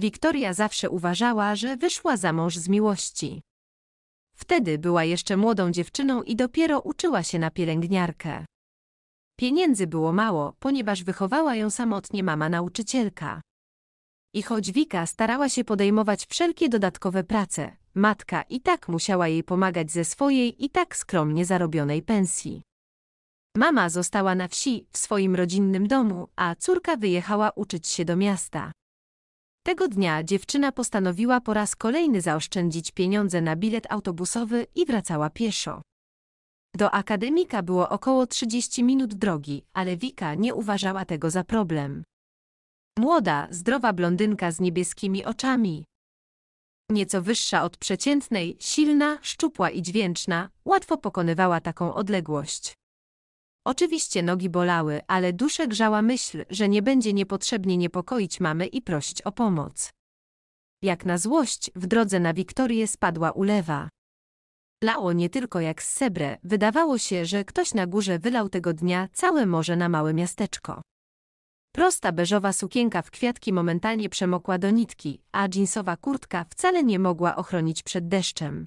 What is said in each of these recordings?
Wiktoria zawsze uważała, że wyszła za mąż z miłości. Wtedy była jeszcze młodą dziewczyną i dopiero uczyła się na pielęgniarkę. Pieniędzy było mało, ponieważ wychowała ją samotnie mama nauczycielka. I choć Wika starała się podejmować wszelkie dodatkowe prace, matka i tak musiała jej pomagać ze swojej i tak skromnie zarobionej pensji. Mama została na wsi, w swoim rodzinnym domu, a córka wyjechała uczyć się do miasta. Tego dnia dziewczyna postanowiła po raz kolejny zaoszczędzić pieniądze na bilet autobusowy i wracała pieszo. Do akademika było około 30 minut drogi, ale Wika nie uważała tego za problem. Młoda, zdrowa blondynka z niebieskimi oczami. Nieco wyższa od przeciętnej, silna, szczupła i dźwięczna, łatwo pokonywała taką odległość. Oczywiście nogi bolały, ale duszę grzała myśl, że nie będzie niepotrzebnie niepokoić mamy i prosić o pomoc. Jak na złość, w drodze na Wiktorię spadła ulewa. Lało nie tylko jak z sebre, wydawało się, że ktoś na górze wylał tego dnia całe morze na małe miasteczko. Prosta beżowa sukienka w kwiatki momentalnie przemokła do nitki, a dżinsowa kurtka wcale nie mogła ochronić przed deszczem.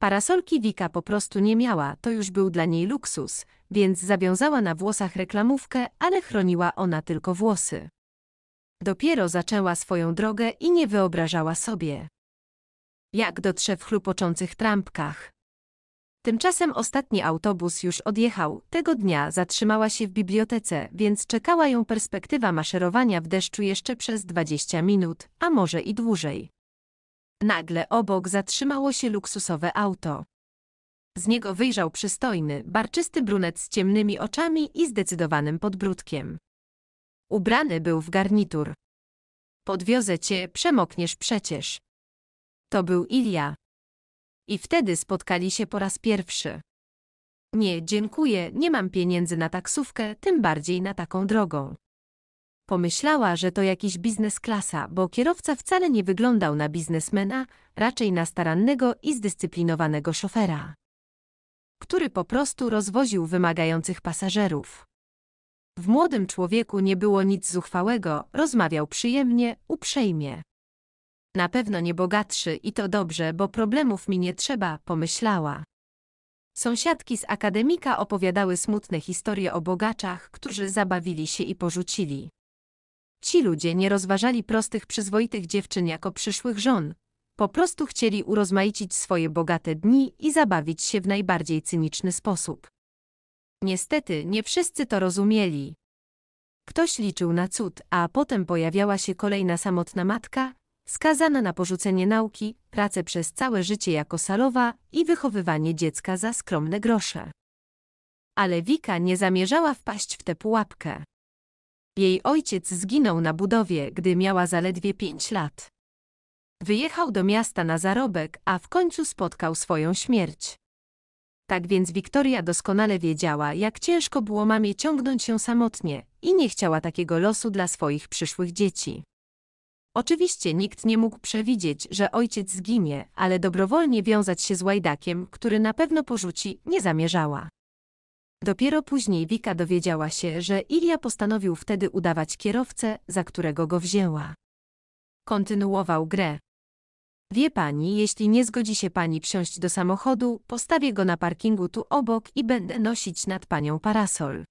Parasolki Wika po prostu nie miała, to już był dla niej luksus, więc zawiązała na włosach reklamówkę, ale chroniła ona tylko włosy. Dopiero zaczęła swoją drogę i nie wyobrażała sobie, jak dotrze w chlupoczących trampkach. Tymczasem ostatni autobus już odjechał. Tego dnia zatrzymała się w bibliotece, więc czekała ją perspektywa maszerowania w deszczu jeszcze przez 20 minut, a może i dłużej. Nagle obok zatrzymało się luksusowe auto. Z niego wyjrzał przystojny, barczysty brunet z ciemnymi oczami i zdecydowanym podbródkiem. Ubrany był w garnitur. Podwiozę cię, przemokniesz przecież. To był Ilia. I wtedy spotkali się po raz pierwszy. Nie, dziękuję, nie mam pieniędzy na taksówkę, tym bardziej na taką drogą. Pomyślała, że to jakiś biznes klasa, bo kierowca wcale nie wyglądał na biznesmena, raczej na starannego i zdyscyplinowanego szofera, który po prostu rozwoził wymagających pasażerów. W młodym człowieku nie było nic zuchwałego, rozmawiał przyjemnie, uprzejmie. Na pewno nie bogatszy i to dobrze, bo problemów mi nie trzeba, pomyślała. Sąsiadki z akademika opowiadały smutne historie o bogaczach, którzy zabawili się i porzucili. Ci ludzie nie rozważali prostych, przyzwoitych dziewczyn jako przyszłych żon. Po prostu chcieli urozmaicić swoje bogate dni i zabawić się w najbardziej cyniczny sposób. Niestety, nie wszyscy to rozumieli. Ktoś liczył na cud, a potem pojawiała się kolejna samotna matka, skazana na porzucenie nauki, pracę przez całe życie jako salowa i wychowywanie dziecka za skromne grosze. Ale Wika nie zamierzała wpaść w tę pułapkę. Jej ojciec zginął na budowie, gdy miała zaledwie pięć lat. Wyjechał do miasta na zarobek, a w końcu spotkał swoją śmierć. Tak więc Wiktoria doskonale wiedziała, jak ciężko było mamie ciągnąć się samotnie i nie chciała takiego losu dla swoich przyszłych dzieci. Oczywiście nikt nie mógł przewidzieć, że ojciec zginie, ale dobrowolnie wiązać się z łajdakiem, który na pewno porzuci, nie zamierzała. Dopiero później Wika dowiedziała się, że Ilia postanowił wtedy udawać kierowcę, za którego go wzięła. Kontynuował grę. Wie pani, jeśli nie zgodzi się pani wsiąść do samochodu, postawię go na parkingu tu obok i będę nosić nad panią parasol.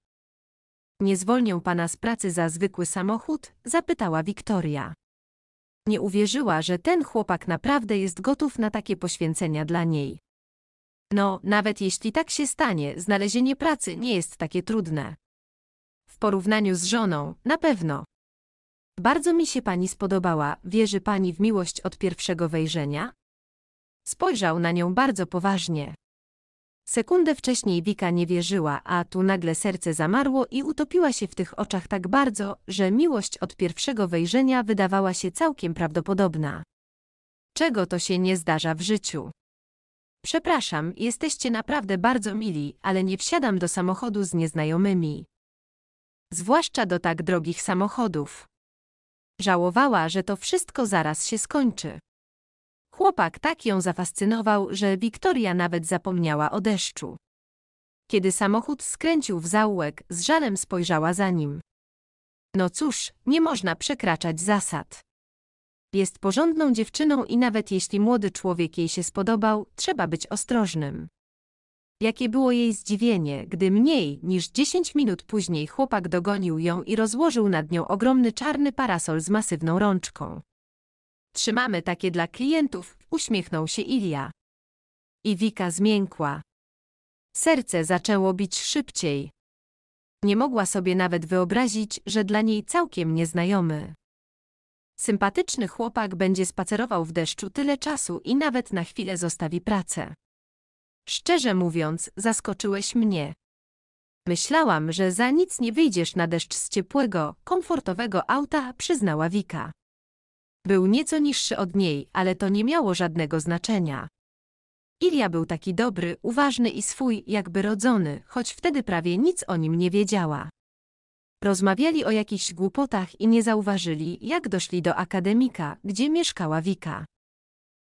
Nie zwolnię pana z pracy za zwykły samochód? zapytała Wiktoria. Nie uwierzyła, że ten chłopak naprawdę jest gotów na takie poświęcenia dla niej. No, nawet jeśli tak się stanie, znalezienie pracy nie jest takie trudne. W porównaniu z żoną, na pewno. Bardzo mi się pani spodobała, wierzy pani w miłość od pierwszego wejrzenia? Spojrzał na nią bardzo poważnie. Sekundę wcześniej Wika nie wierzyła, a tu nagle serce zamarło i utopiła się w tych oczach tak bardzo, że miłość od pierwszego wejrzenia wydawała się całkiem prawdopodobna. Czego to się nie zdarza w życiu? Przepraszam, jesteście naprawdę bardzo mili, ale nie wsiadam do samochodu z nieznajomymi. Zwłaszcza do tak drogich samochodów. Żałowała, że to wszystko zaraz się skończy. Chłopak tak ją zafascynował, że Wiktoria nawet zapomniała o deszczu. Kiedy samochód skręcił w zaułek, z żalem spojrzała za nim. No cóż, nie można przekraczać zasad. Jest porządną dziewczyną i nawet jeśli młody człowiek jej się spodobał, trzeba być ostrożnym. Jakie było jej zdziwienie, gdy mniej niż 10 minut później chłopak dogonił ją i rozłożył nad nią ogromny czarny parasol z masywną rączką. Trzymamy takie dla klientów, uśmiechnął się Ilia. I Wika zmiękła. Serce zaczęło bić szybciej. Nie mogła sobie nawet wyobrazić, że dla niej całkiem nieznajomy Sympatyczny chłopak będzie spacerował w deszczu tyle czasu i nawet na chwilę zostawi pracę. Szczerze mówiąc, zaskoczyłeś mnie. Myślałam, że za nic nie wyjdziesz na deszcz z ciepłego, komfortowego auta, przyznała Wika. Był nieco niższy od niej, ale to nie miało żadnego znaczenia. Ilia był taki dobry, uważny i swój, jakby rodzony, choć wtedy prawie nic o nim nie wiedziała. Rozmawiali o jakichś głupotach i nie zauważyli, jak doszli do akademika, gdzie mieszkała Wika.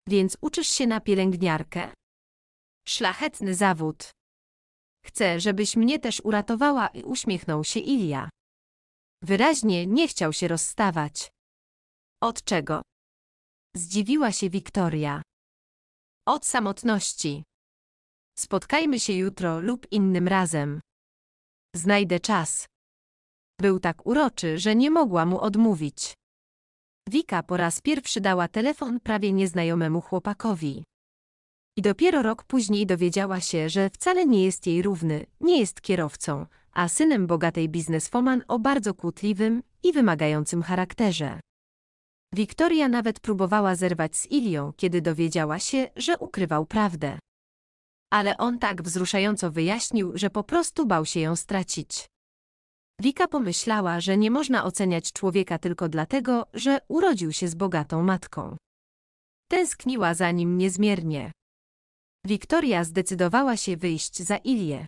Więc uczysz się na pielęgniarkę? Szlachetny zawód. Chcę, żebyś mnie też uratowała i uśmiechnął się Ilia. Wyraźnie nie chciał się rozstawać. Od czego? Zdziwiła się Wiktoria. Od samotności. Spotkajmy się jutro lub innym razem. Znajdę czas. Był tak uroczy, że nie mogła mu odmówić. Wika po raz pierwszy dała telefon prawie nieznajomemu chłopakowi. I dopiero rok później dowiedziała się, że wcale nie jest jej równy, nie jest kierowcą, a synem bogatej bizneswoman o bardzo kłótliwym i wymagającym charakterze. Wiktoria nawet próbowała zerwać z Ilią, kiedy dowiedziała się, że ukrywał prawdę. Ale on tak wzruszająco wyjaśnił, że po prostu bał się ją stracić. Wika pomyślała, że nie można oceniać człowieka tylko dlatego, że urodził się z bogatą matką. Tęskniła za nim niezmiernie. Wiktoria zdecydowała się wyjść za Ilię.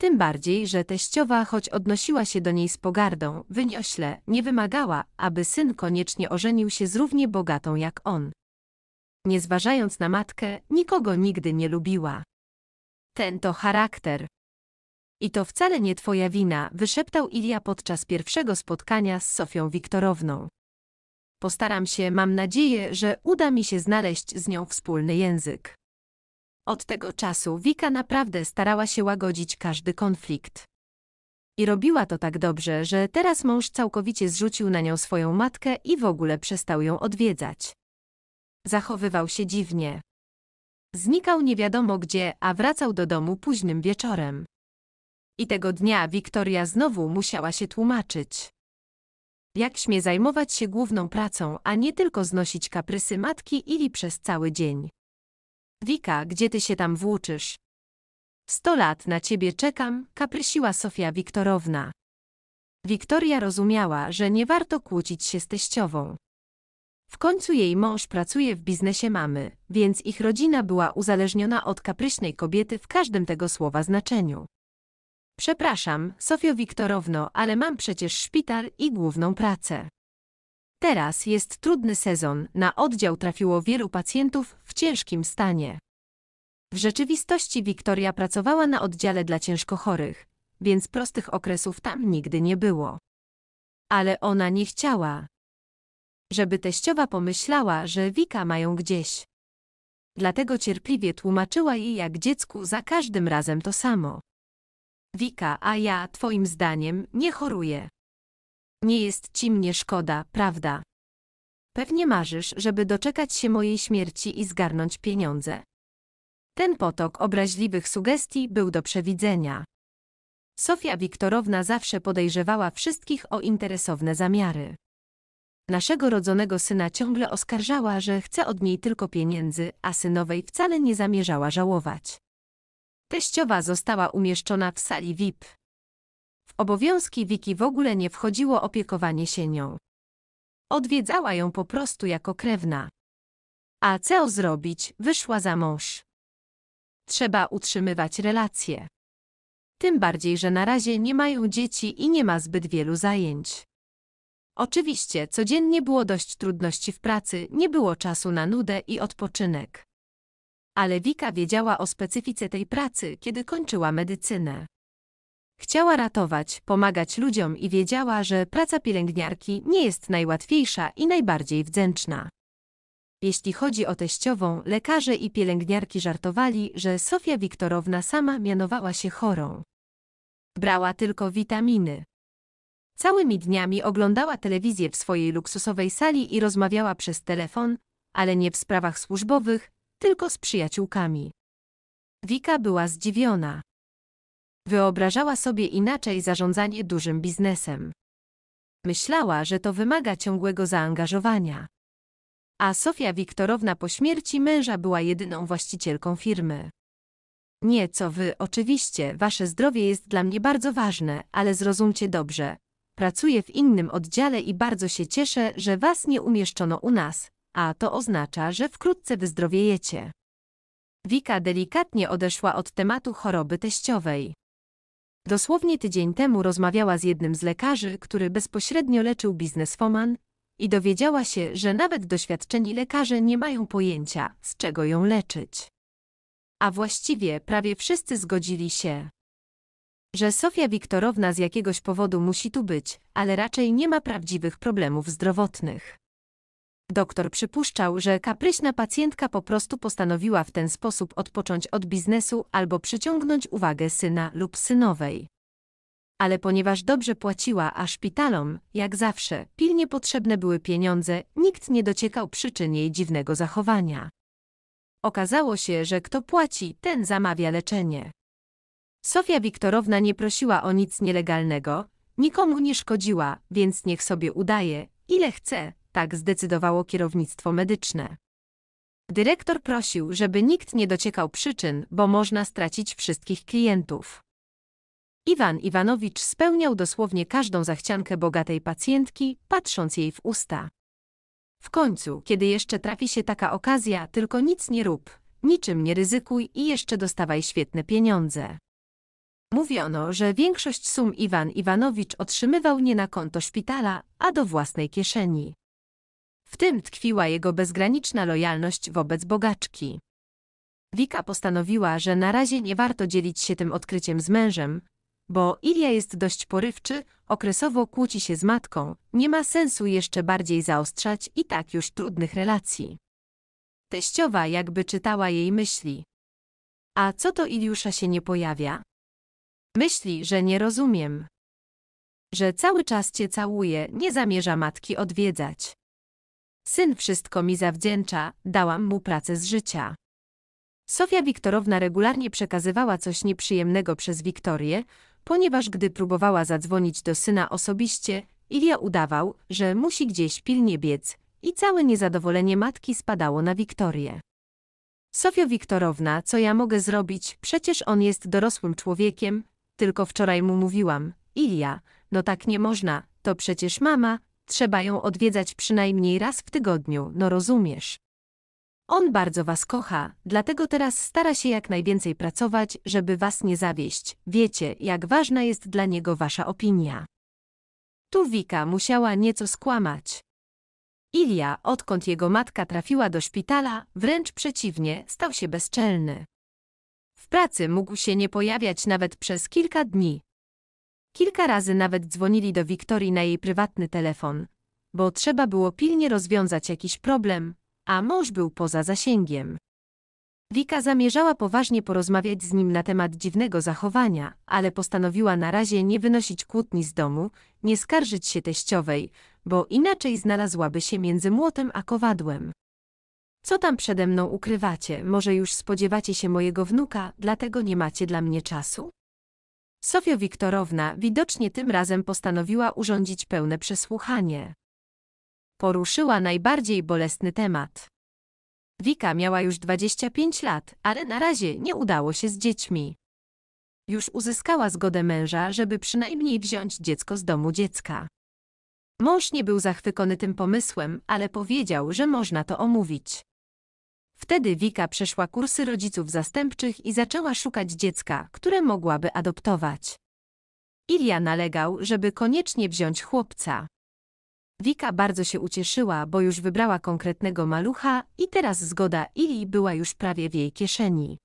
Tym bardziej, że teściowa, choć odnosiła się do niej z pogardą, wyniośle, nie wymagała, aby syn koniecznie ożenił się z równie bogatą jak on. Nie zważając na matkę, nikogo nigdy nie lubiła. Ten to charakter. I to wcale nie twoja wina, wyszeptał Ilia podczas pierwszego spotkania z Sofią Wiktorowną. Postaram się, mam nadzieję, że uda mi się znaleźć z nią wspólny język. Od tego czasu Wika naprawdę starała się łagodzić każdy konflikt. I robiła to tak dobrze, że teraz mąż całkowicie zrzucił na nią swoją matkę i w ogóle przestał ją odwiedzać. Zachowywał się dziwnie. Znikał nie wiadomo gdzie, a wracał do domu późnym wieczorem. I tego dnia Wiktoria znowu musiała się tłumaczyć. Jak śmie zajmować się główną pracą, a nie tylko znosić kaprysy matki Ili przez cały dzień. Wika, gdzie ty się tam włóczysz? Sto lat na ciebie czekam, kaprysiła Sofia Wiktorowna. Wiktoria rozumiała, że nie warto kłócić się z teściową. W końcu jej mąż pracuje w biznesie mamy, więc ich rodzina była uzależniona od kapryśnej kobiety w każdym tego słowa znaczeniu. Przepraszam, Sofio Wiktorowno, ale mam przecież szpital i główną pracę. Teraz jest trudny sezon, na oddział trafiło wielu pacjentów w ciężkim stanie. W rzeczywistości Wiktoria pracowała na oddziale dla ciężkochorych, więc prostych okresów tam nigdy nie było. Ale ona nie chciała, żeby teściowa pomyślała, że Wika mają gdzieś. Dlatego cierpliwie tłumaczyła jej jak dziecku za każdym razem to samo. Wika, a ja, twoim zdaniem, nie choruję. Nie jest ci mnie szkoda, prawda? Pewnie marzysz, żeby doczekać się mojej śmierci i zgarnąć pieniądze. Ten potok obraźliwych sugestii był do przewidzenia. Sofia Wiktorowna zawsze podejrzewała wszystkich o interesowne zamiary. Naszego rodzonego syna ciągle oskarżała, że chce od niej tylko pieniędzy, a synowej wcale nie zamierzała żałować. Teściowa została umieszczona w sali VIP. W obowiązki Wiki w ogóle nie wchodziło opiekowanie się nią. Odwiedzała ją po prostu jako krewna. A co zrobić, wyszła za mąż. Trzeba utrzymywać relacje. Tym bardziej, że na razie nie mają dzieci i nie ma zbyt wielu zajęć. Oczywiście codziennie było dość trudności w pracy, nie było czasu na nudę i odpoczynek ale Wika wiedziała o specyfice tej pracy, kiedy kończyła medycynę. Chciała ratować, pomagać ludziom i wiedziała, że praca pielęgniarki nie jest najłatwiejsza i najbardziej wdzięczna. Jeśli chodzi o teściową, lekarze i pielęgniarki żartowali, że Sofia Wiktorowna sama mianowała się chorą. Brała tylko witaminy. Całymi dniami oglądała telewizję w swojej luksusowej sali i rozmawiała przez telefon, ale nie w sprawach służbowych, tylko z przyjaciółkami. Wika była zdziwiona. Wyobrażała sobie inaczej zarządzanie dużym biznesem. Myślała, że to wymaga ciągłego zaangażowania. A Sofia Wiktorowna po śmierci męża była jedyną właścicielką firmy. Nie, co wy, oczywiście, wasze zdrowie jest dla mnie bardzo ważne, ale zrozumcie dobrze. Pracuję w innym oddziale i bardzo się cieszę, że was nie umieszczono u nas, a to oznacza, że wkrótce wyzdrowiejecie. Wika delikatnie odeszła od tematu choroby teściowej. Dosłownie tydzień temu rozmawiała z jednym z lekarzy, który bezpośrednio leczył bizneswoman i dowiedziała się, że nawet doświadczeni lekarze nie mają pojęcia, z czego ją leczyć. A właściwie prawie wszyscy zgodzili się, że Sofia Wiktorowna z jakiegoś powodu musi tu być, ale raczej nie ma prawdziwych problemów zdrowotnych. Doktor przypuszczał, że kapryśna pacjentka po prostu postanowiła w ten sposób odpocząć od biznesu albo przyciągnąć uwagę syna lub synowej. Ale ponieważ dobrze płaciła, a szpitalom, jak zawsze, pilnie potrzebne były pieniądze, nikt nie dociekał przyczyn jej dziwnego zachowania. Okazało się, że kto płaci, ten zamawia leczenie. Sofia Wiktorowna nie prosiła o nic nielegalnego, nikomu nie szkodziła, więc niech sobie udaje, ile chce, tak zdecydowało kierownictwo medyczne. Dyrektor prosił, żeby nikt nie dociekał przyczyn, bo można stracić wszystkich klientów. Iwan Iwanowicz spełniał dosłownie każdą zachciankę bogatej pacjentki, patrząc jej w usta. W końcu, kiedy jeszcze trafi się taka okazja, tylko nic nie rób, niczym nie ryzykuj i jeszcze dostawaj świetne pieniądze. Mówiono, że większość sum Iwan Iwanowicz otrzymywał nie na konto szpitala, a do własnej kieszeni. W tym tkwiła jego bezgraniczna lojalność wobec bogaczki. Wika postanowiła, że na razie nie warto dzielić się tym odkryciem z mężem, bo Ilia jest dość porywczy, okresowo kłóci się z matką, nie ma sensu jeszcze bardziej zaostrzać i tak już trudnych relacji. Teściowa jakby czytała jej myśli. A co to Iliusza się nie pojawia? Myśli, że nie rozumiem. Że cały czas cię całuje, nie zamierza matki odwiedzać. Syn wszystko mi zawdzięcza, dałam mu pracę z życia. Sofia Wiktorowna regularnie przekazywała coś nieprzyjemnego przez Wiktorię, ponieważ gdy próbowała zadzwonić do syna osobiście, Ilia udawał, że musi gdzieś pilnie biec i całe niezadowolenie matki spadało na Wiktorię. Sofio Wiktorowna, co ja mogę zrobić? Przecież on jest dorosłym człowiekiem. Tylko wczoraj mu mówiłam, Ilia, no tak nie można, to przecież mama, Trzeba ją odwiedzać przynajmniej raz w tygodniu, no rozumiesz. On bardzo was kocha, dlatego teraz stara się jak najwięcej pracować, żeby was nie zawieść. Wiecie, jak ważna jest dla niego wasza opinia. Tu Wika musiała nieco skłamać. Ilia, odkąd jego matka trafiła do szpitala, wręcz przeciwnie, stał się bezczelny. W pracy mógł się nie pojawiać nawet przez kilka dni, Kilka razy nawet dzwonili do Wiktorii na jej prywatny telefon, bo trzeba było pilnie rozwiązać jakiś problem, a mąż był poza zasięgiem. Wika zamierzała poważnie porozmawiać z nim na temat dziwnego zachowania, ale postanowiła na razie nie wynosić kłótni z domu, nie skarżyć się teściowej, bo inaczej znalazłaby się między młotem a kowadłem. Co tam przede mną ukrywacie? Może już spodziewacie się mojego wnuka, dlatego nie macie dla mnie czasu? Sofio Wiktorowna widocznie tym razem postanowiła urządzić pełne przesłuchanie. Poruszyła najbardziej bolesny temat. Wika miała już 25 lat, ale na razie nie udało się z dziećmi. Już uzyskała zgodę męża, żeby przynajmniej wziąć dziecko z domu dziecka. Mąż nie był zachwycony tym pomysłem, ale powiedział, że można to omówić. Wtedy Wika przeszła kursy rodziców zastępczych i zaczęła szukać dziecka, które mogłaby adoptować. Ilia nalegał, żeby koniecznie wziąć chłopca. Wika bardzo się ucieszyła, bo już wybrała konkretnego malucha i teraz zgoda Ili była już prawie w jej kieszeni.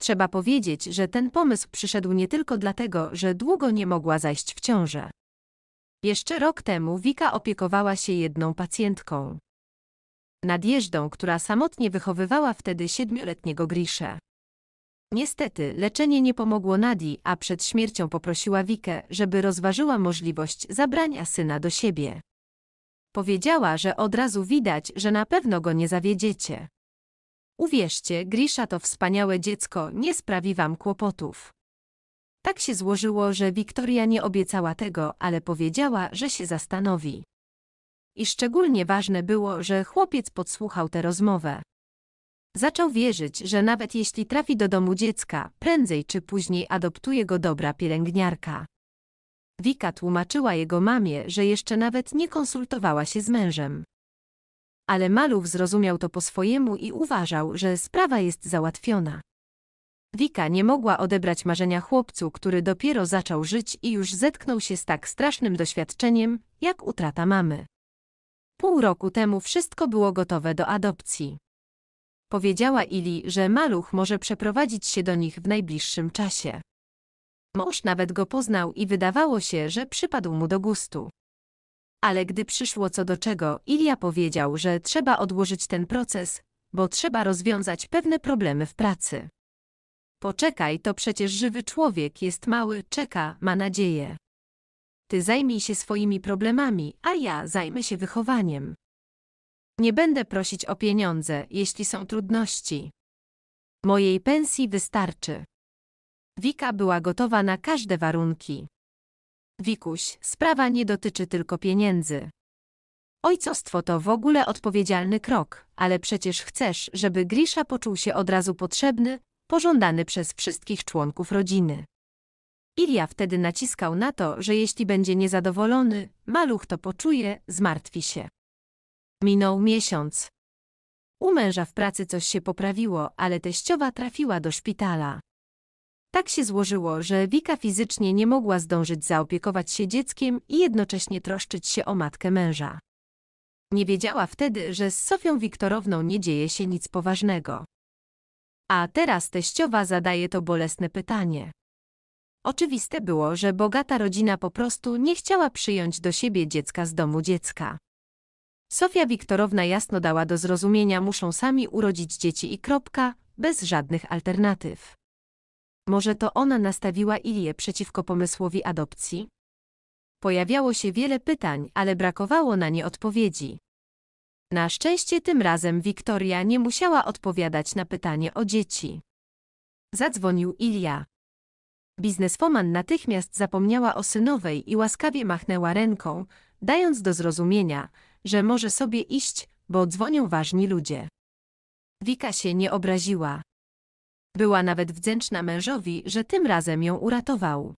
Trzeba powiedzieć, że ten pomysł przyszedł nie tylko dlatego, że długo nie mogła zajść w ciążę. Jeszcze rok temu Wika opiekowała się jedną pacjentką nad jeżdą, która samotnie wychowywała wtedy siedmioletniego Grisze. Niestety, leczenie nie pomogło Nadi, a przed śmiercią poprosiła Wikę, żeby rozważyła możliwość zabrania syna do siebie. Powiedziała, że od razu widać, że na pewno go nie zawiedziecie. Uwierzcie, Grisza to wspaniałe dziecko, nie sprawi wam kłopotów. Tak się złożyło, że Wiktoria nie obiecała tego, ale powiedziała, że się zastanowi. I szczególnie ważne było, że chłopiec podsłuchał tę rozmowę. Zaczął wierzyć, że nawet jeśli trafi do domu dziecka, prędzej czy później adoptuje go dobra pielęgniarka. Wika tłumaczyła jego mamie, że jeszcze nawet nie konsultowała się z mężem. Ale Malów zrozumiał to po swojemu i uważał, że sprawa jest załatwiona. Wika nie mogła odebrać marzenia chłopcu, który dopiero zaczął żyć i już zetknął się z tak strasznym doświadczeniem, jak utrata mamy. Pół roku temu wszystko było gotowe do adopcji. Powiedziała Ili, że maluch może przeprowadzić się do nich w najbliższym czasie. Mąż nawet go poznał i wydawało się, że przypadł mu do gustu. Ale gdy przyszło co do czego, Ilia powiedział, że trzeba odłożyć ten proces, bo trzeba rozwiązać pewne problemy w pracy. Poczekaj, to przecież żywy człowiek jest mały, czeka, ma nadzieję. Ty zajmij się swoimi problemami, a ja zajmę się wychowaniem. Nie będę prosić o pieniądze, jeśli są trudności. Mojej pensji wystarczy. Wika była gotowa na każde warunki. Wikuś, sprawa nie dotyczy tylko pieniędzy. Ojcostwo to w ogóle odpowiedzialny krok, ale przecież chcesz, żeby Grisza poczuł się od razu potrzebny, pożądany przez wszystkich członków rodziny. Ilia wtedy naciskał na to, że jeśli będzie niezadowolony, maluch to poczuje, zmartwi się. Minął miesiąc. U męża w pracy coś się poprawiło, ale teściowa trafiła do szpitala. Tak się złożyło, że Wika fizycznie nie mogła zdążyć zaopiekować się dzieckiem i jednocześnie troszczyć się o matkę męża. Nie wiedziała wtedy, że z Sofią Wiktorowną nie dzieje się nic poważnego. A teraz teściowa zadaje to bolesne pytanie. Oczywiste było, że bogata rodzina po prostu nie chciała przyjąć do siebie dziecka z domu dziecka. Sofia Wiktorowna jasno dała do zrozumienia, muszą sami urodzić dzieci i kropka, bez żadnych alternatyw. Może to ona nastawiła Ilię przeciwko pomysłowi adopcji? Pojawiało się wiele pytań, ale brakowało na nie odpowiedzi. Na szczęście tym razem Wiktoria nie musiała odpowiadać na pytanie o dzieci. Zadzwonił Ilia. Bizneswoman natychmiast zapomniała o synowej i łaskawie machnęła ręką, dając do zrozumienia, że może sobie iść, bo dzwonią ważni ludzie. Wika się nie obraziła. Była nawet wdzięczna mężowi, że tym razem ją uratował.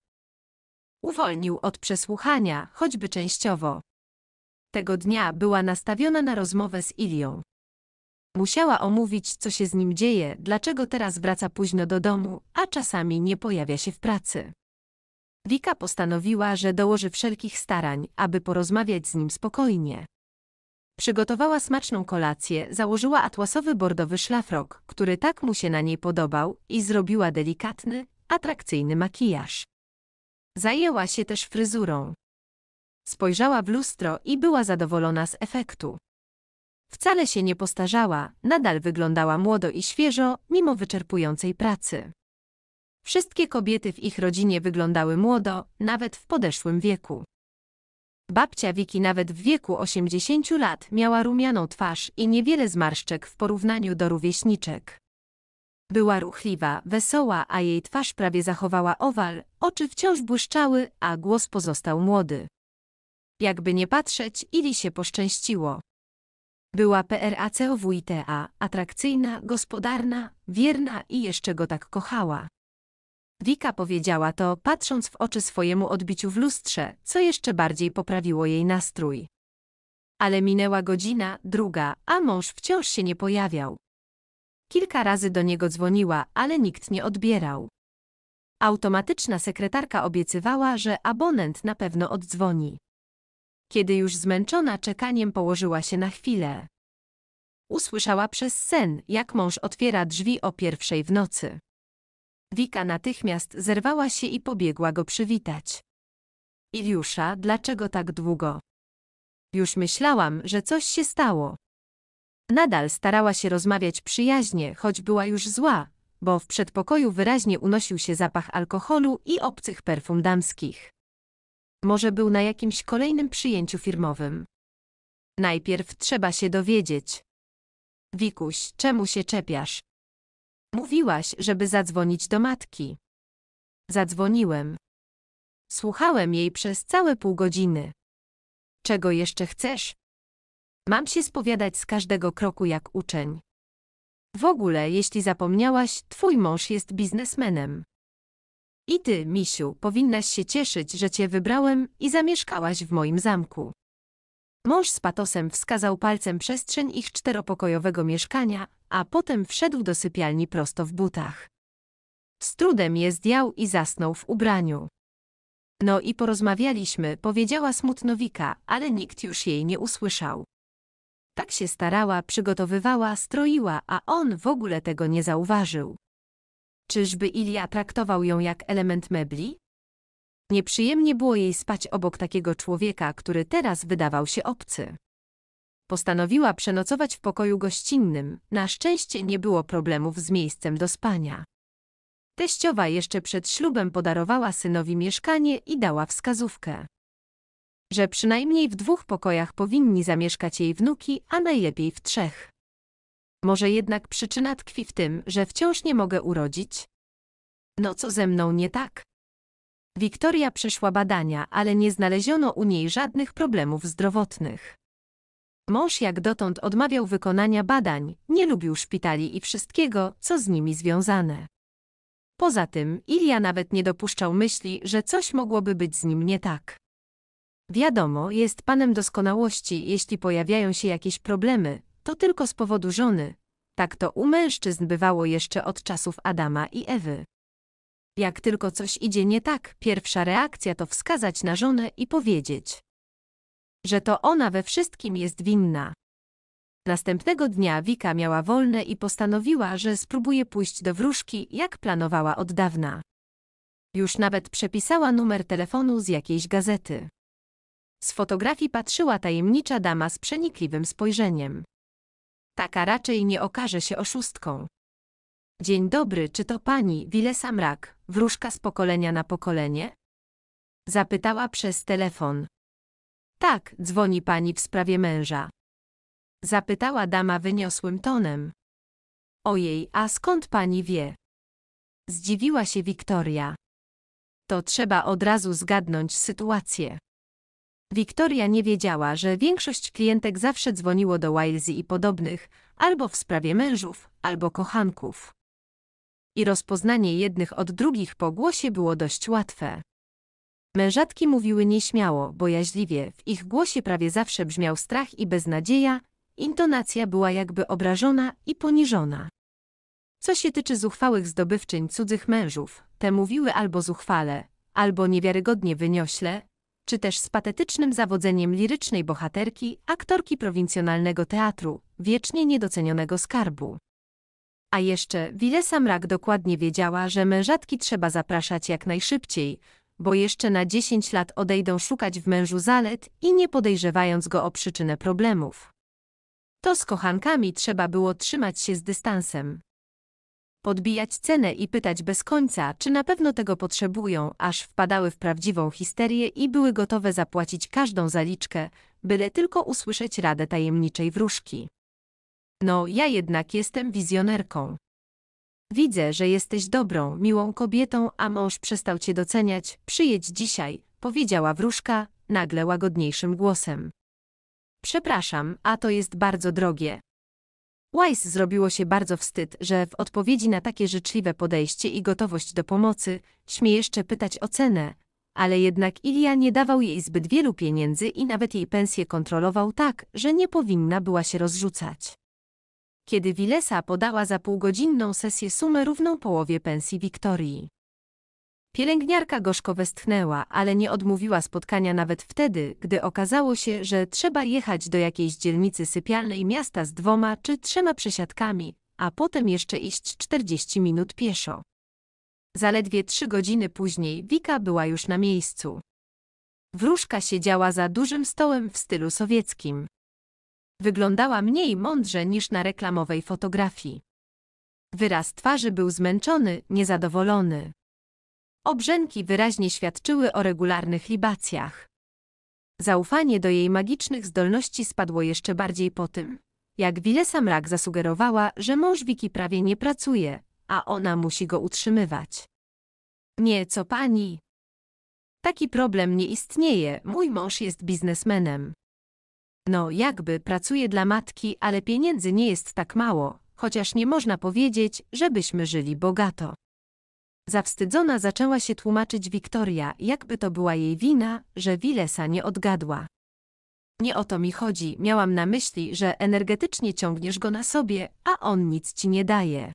Uwolnił od przesłuchania, choćby częściowo. Tego dnia była nastawiona na rozmowę z Ilią. Musiała omówić, co się z nim dzieje, dlaczego teraz wraca późno do domu, a czasami nie pojawia się w pracy. Rika postanowiła, że dołoży wszelkich starań, aby porozmawiać z nim spokojnie. Przygotowała smaczną kolację, założyła atłasowy bordowy szlafrok, który tak mu się na niej podobał i zrobiła delikatny, atrakcyjny makijaż. Zajęła się też fryzurą. Spojrzała w lustro i była zadowolona z efektu. Wcale się nie postarzała, nadal wyglądała młodo i świeżo, mimo wyczerpującej pracy. Wszystkie kobiety w ich rodzinie wyglądały młodo, nawet w podeszłym wieku. Babcia Wiki nawet w wieku 80 lat miała rumianą twarz i niewiele zmarszczek w porównaniu do rówieśniczek. Była ruchliwa, wesoła, a jej twarz prawie zachowała owal, oczy wciąż błyszczały, a głos pozostał młody. Jakby nie patrzeć, Ili się poszczęściło. Była PRACOWITA, atrakcyjna, gospodarna, wierna i jeszcze go tak kochała. Wika powiedziała to, patrząc w oczy swojemu odbiciu w lustrze, co jeszcze bardziej poprawiło jej nastrój. Ale minęła godzina, druga, a mąż wciąż się nie pojawiał. Kilka razy do niego dzwoniła, ale nikt nie odbierał. Automatyczna sekretarka obiecywała, że abonent na pewno oddzwoni. Kiedy już zmęczona czekaniem położyła się na chwilę. Usłyszała przez sen, jak mąż otwiera drzwi o pierwszej w nocy. Wika natychmiast zerwała się i pobiegła go przywitać. Iliusza, dlaczego tak długo? Już myślałam, że coś się stało. Nadal starała się rozmawiać przyjaźnie, choć była już zła, bo w przedpokoju wyraźnie unosił się zapach alkoholu i obcych perfum damskich. Może był na jakimś kolejnym przyjęciu firmowym. Najpierw trzeba się dowiedzieć. Wikuś, czemu się czepiasz? Mówiłaś, żeby zadzwonić do matki. Zadzwoniłem. Słuchałem jej przez całe pół godziny. Czego jeszcze chcesz? Mam się spowiadać z każdego kroku jak uczeń. W ogóle, jeśli zapomniałaś, twój mąż jest biznesmenem. I ty, misiu, powinnaś się cieszyć, że cię wybrałem i zamieszkałaś w moim zamku. Mąż z patosem wskazał palcem przestrzeń ich czteropokojowego mieszkania, a potem wszedł do sypialni prosto w butach. Z trudem je zdjął i zasnął w ubraniu. No i porozmawialiśmy, powiedziała smutnowika, ale nikt już jej nie usłyszał. Tak się starała, przygotowywała, stroiła, a on w ogóle tego nie zauważył. Czyżby Ilia traktował ją jak element mebli? Nieprzyjemnie było jej spać obok takiego człowieka, który teraz wydawał się obcy. Postanowiła przenocować w pokoju gościnnym, na szczęście nie było problemów z miejscem do spania. Teściowa jeszcze przed ślubem podarowała synowi mieszkanie i dała wskazówkę, że przynajmniej w dwóch pokojach powinni zamieszkać jej wnuki, a najlepiej w trzech. Może jednak przyczyna tkwi w tym, że wciąż nie mogę urodzić? No co ze mną nie tak? Wiktoria przeszła badania, ale nie znaleziono u niej żadnych problemów zdrowotnych. Mąż jak dotąd odmawiał wykonania badań, nie lubił szpitali i wszystkiego, co z nimi związane. Poza tym, Ilia nawet nie dopuszczał myśli, że coś mogłoby być z nim nie tak. Wiadomo, jest panem doskonałości, jeśli pojawiają się jakieś problemy, to tylko z powodu żony. Tak to u mężczyzn bywało jeszcze od czasów Adama i Ewy. Jak tylko coś idzie nie tak, pierwsza reakcja to wskazać na żonę i powiedzieć, że to ona we wszystkim jest winna. Następnego dnia Wika miała wolne i postanowiła, że spróbuje pójść do wróżki, jak planowała od dawna. Już nawet przepisała numer telefonu z jakiejś gazety. Z fotografii patrzyła tajemnicza dama z przenikliwym spojrzeniem. Taka raczej nie okaże się oszustką. Dzień dobry, czy to pani Mrak? wróżka z pokolenia na pokolenie? Zapytała przez telefon. Tak, dzwoni pani w sprawie męża. Zapytała dama wyniosłym tonem. Ojej, a skąd pani wie? Zdziwiła się Wiktoria. To trzeba od razu zgadnąć sytuację. Wiktoria nie wiedziała, że większość klientek zawsze dzwoniło do Wilesy i podobnych, albo w sprawie mężów, albo kochanków. I rozpoznanie jednych od drugich po głosie było dość łatwe. Mężatki mówiły nieśmiało, bojaźliwie, w ich głosie prawie zawsze brzmiał strach i beznadzieja, intonacja była jakby obrażona i poniżona. Co się tyczy zuchwałych zdobywczyń cudzych mężów, te mówiły albo zuchwale, albo niewiarygodnie wyniośle, czy też z patetycznym zawodzeniem lirycznej bohaterki, aktorki prowincjonalnego teatru, wiecznie niedocenionego skarbu. A jeszcze Wilesa Mrak dokładnie wiedziała, że mężatki trzeba zapraszać jak najszybciej, bo jeszcze na 10 lat odejdą szukać w mężu zalet i nie podejrzewając go o przyczynę problemów. To z kochankami trzeba było trzymać się z dystansem podbijać cenę i pytać bez końca, czy na pewno tego potrzebują, aż wpadały w prawdziwą histerię i były gotowe zapłacić każdą zaliczkę, byle tylko usłyszeć radę tajemniczej wróżki. No, ja jednak jestem wizjonerką. Widzę, że jesteś dobrą, miłą kobietą, a mąż przestał cię doceniać, przyjedź dzisiaj, powiedziała wróżka, nagle łagodniejszym głosem. Przepraszam, a to jest bardzo drogie. Wise zrobiło się bardzo wstyd, że w odpowiedzi na takie życzliwe podejście i gotowość do pomocy, śmie jeszcze pytać o cenę, ale jednak Ilia nie dawał jej zbyt wielu pieniędzy i nawet jej pensję kontrolował tak, że nie powinna była się rozrzucać. Kiedy Wilesa podała za półgodzinną sesję sumę równą połowie pensji Wiktorii. Pielęgniarka gorzko westchnęła, ale nie odmówiła spotkania nawet wtedy, gdy okazało się, że trzeba jechać do jakiejś dzielnicy sypialnej miasta z dwoma czy trzema przesiadkami, a potem jeszcze iść 40 minut pieszo. Zaledwie trzy godziny później Wika była już na miejscu. Wróżka siedziała za dużym stołem w stylu sowieckim. Wyglądała mniej mądrze niż na reklamowej fotografii. Wyraz twarzy był zmęczony, niezadowolony. Obrzęki wyraźnie świadczyły o regularnych libacjach. Zaufanie do jej magicznych zdolności spadło jeszcze bardziej po tym, jak Wilesa Mrak zasugerowała, że mąż Wiki prawie nie pracuje, a ona musi go utrzymywać. Nie, co pani? Taki problem nie istnieje, mój mąż jest biznesmenem. No, jakby pracuje dla matki, ale pieniędzy nie jest tak mało, chociaż nie można powiedzieć, żebyśmy żyli bogato. Zawstydzona zaczęła się tłumaczyć Wiktoria, jakby to była jej wina, że Wilesa nie odgadła. Nie o to mi chodzi, miałam na myśli, że energetycznie ciągniesz go na sobie, a on nic ci nie daje.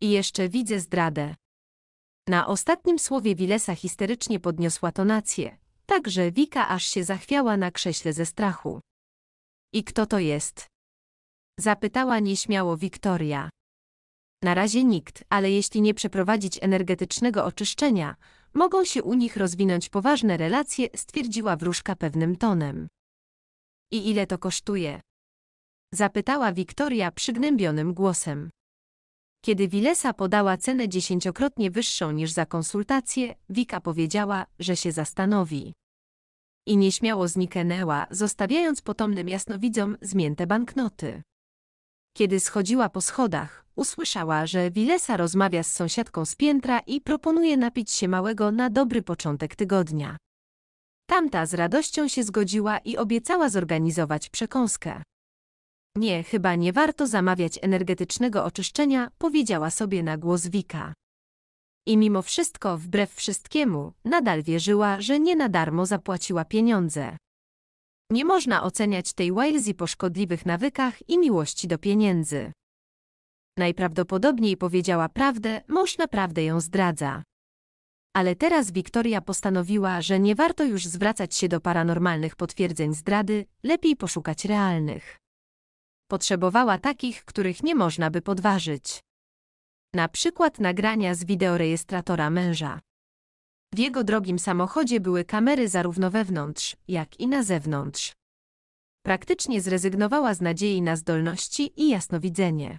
I jeszcze widzę zdradę. Na ostatnim słowie Wilesa histerycznie podniosła tonację, tak że Wika aż się zachwiała na krześle ze strachu. I kto to jest? Zapytała nieśmiało Wiktoria. Na razie nikt, ale jeśli nie przeprowadzić energetycznego oczyszczenia, mogą się u nich rozwinąć poważne relacje, stwierdziła wróżka pewnym tonem. I ile to kosztuje? Zapytała Wiktoria przygnębionym głosem. Kiedy Wilesa podała cenę dziesięciokrotnie wyższą niż za konsultację, Wika powiedziała, że się zastanowi. I nieśmiało zniknęła, zostawiając potomnym jasnowidzom zmięte banknoty. Kiedy schodziła po schodach, Usłyszała, że Wilesa rozmawia z sąsiadką z piętra i proponuje napić się małego na dobry początek tygodnia. Tamta z radością się zgodziła i obiecała zorganizować przekąskę. Nie, chyba nie warto zamawiać energetycznego oczyszczenia, powiedziała sobie na głos Wika. I mimo wszystko, wbrew wszystkiemu, nadal wierzyła, że nie na darmo zapłaciła pieniądze. Nie można oceniać tej Wilesi po szkodliwych nawykach i miłości do pieniędzy. Najprawdopodobniej powiedziała prawdę, mąż naprawdę ją zdradza. Ale teraz Wiktoria postanowiła, że nie warto już zwracać się do paranormalnych potwierdzeń zdrady, lepiej poszukać realnych. Potrzebowała takich, których nie można by podważyć. Na przykład nagrania z wideorejestratora męża. W jego drogim samochodzie były kamery zarówno wewnątrz, jak i na zewnątrz. Praktycznie zrezygnowała z nadziei na zdolności i jasnowidzenie.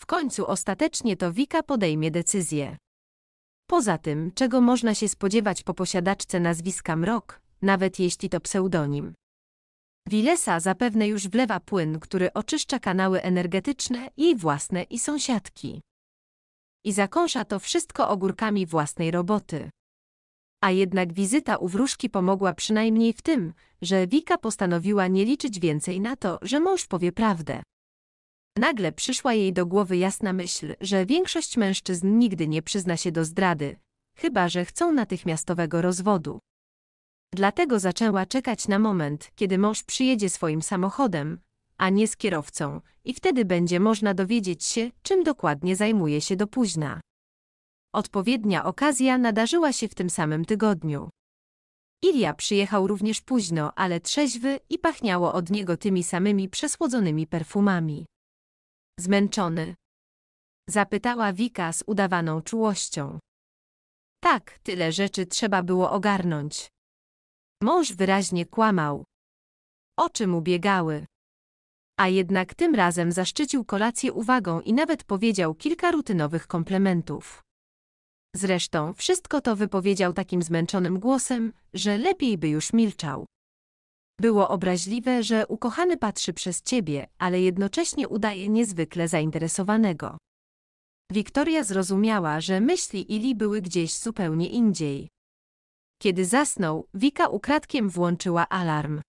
W końcu ostatecznie to Wika podejmie decyzję. Poza tym, czego można się spodziewać po posiadaczce nazwiska Mrok, nawet jeśli to pseudonim. Wilesa zapewne już wlewa płyn, który oczyszcza kanały energetyczne, jej własne i sąsiadki. I zakąsza to wszystko ogórkami własnej roboty. A jednak wizyta u wróżki pomogła przynajmniej w tym, że Wika postanowiła nie liczyć więcej na to, że mąż powie prawdę. Nagle przyszła jej do głowy jasna myśl, że większość mężczyzn nigdy nie przyzna się do zdrady, chyba że chcą natychmiastowego rozwodu. Dlatego zaczęła czekać na moment, kiedy mąż przyjedzie swoim samochodem, a nie z kierowcą, i wtedy będzie można dowiedzieć się, czym dokładnie zajmuje się do późna. Odpowiednia okazja nadarzyła się w tym samym tygodniu. Ilia przyjechał również późno, ale trzeźwy i pachniało od niego tymi samymi przesłodzonymi perfumami. Zmęczony? Zapytała Wika z udawaną czułością. Tak, tyle rzeczy trzeba było ogarnąć. Mąż wyraźnie kłamał. Oczy mu biegały. A jednak tym razem zaszczycił kolację uwagą i nawet powiedział kilka rutynowych komplementów. Zresztą wszystko to wypowiedział takim zmęczonym głosem, że lepiej by już milczał. Było obraźliwe, że ukochany patrzy przez ciebie, ale jednocześnie udaje niezwykle zainteresowanego. Wiktoria zrozumiała, że myśli Ili były gdzieś zupełnie indziej. Kiedy zasnął, Wika ukradkiem włączyła alarm.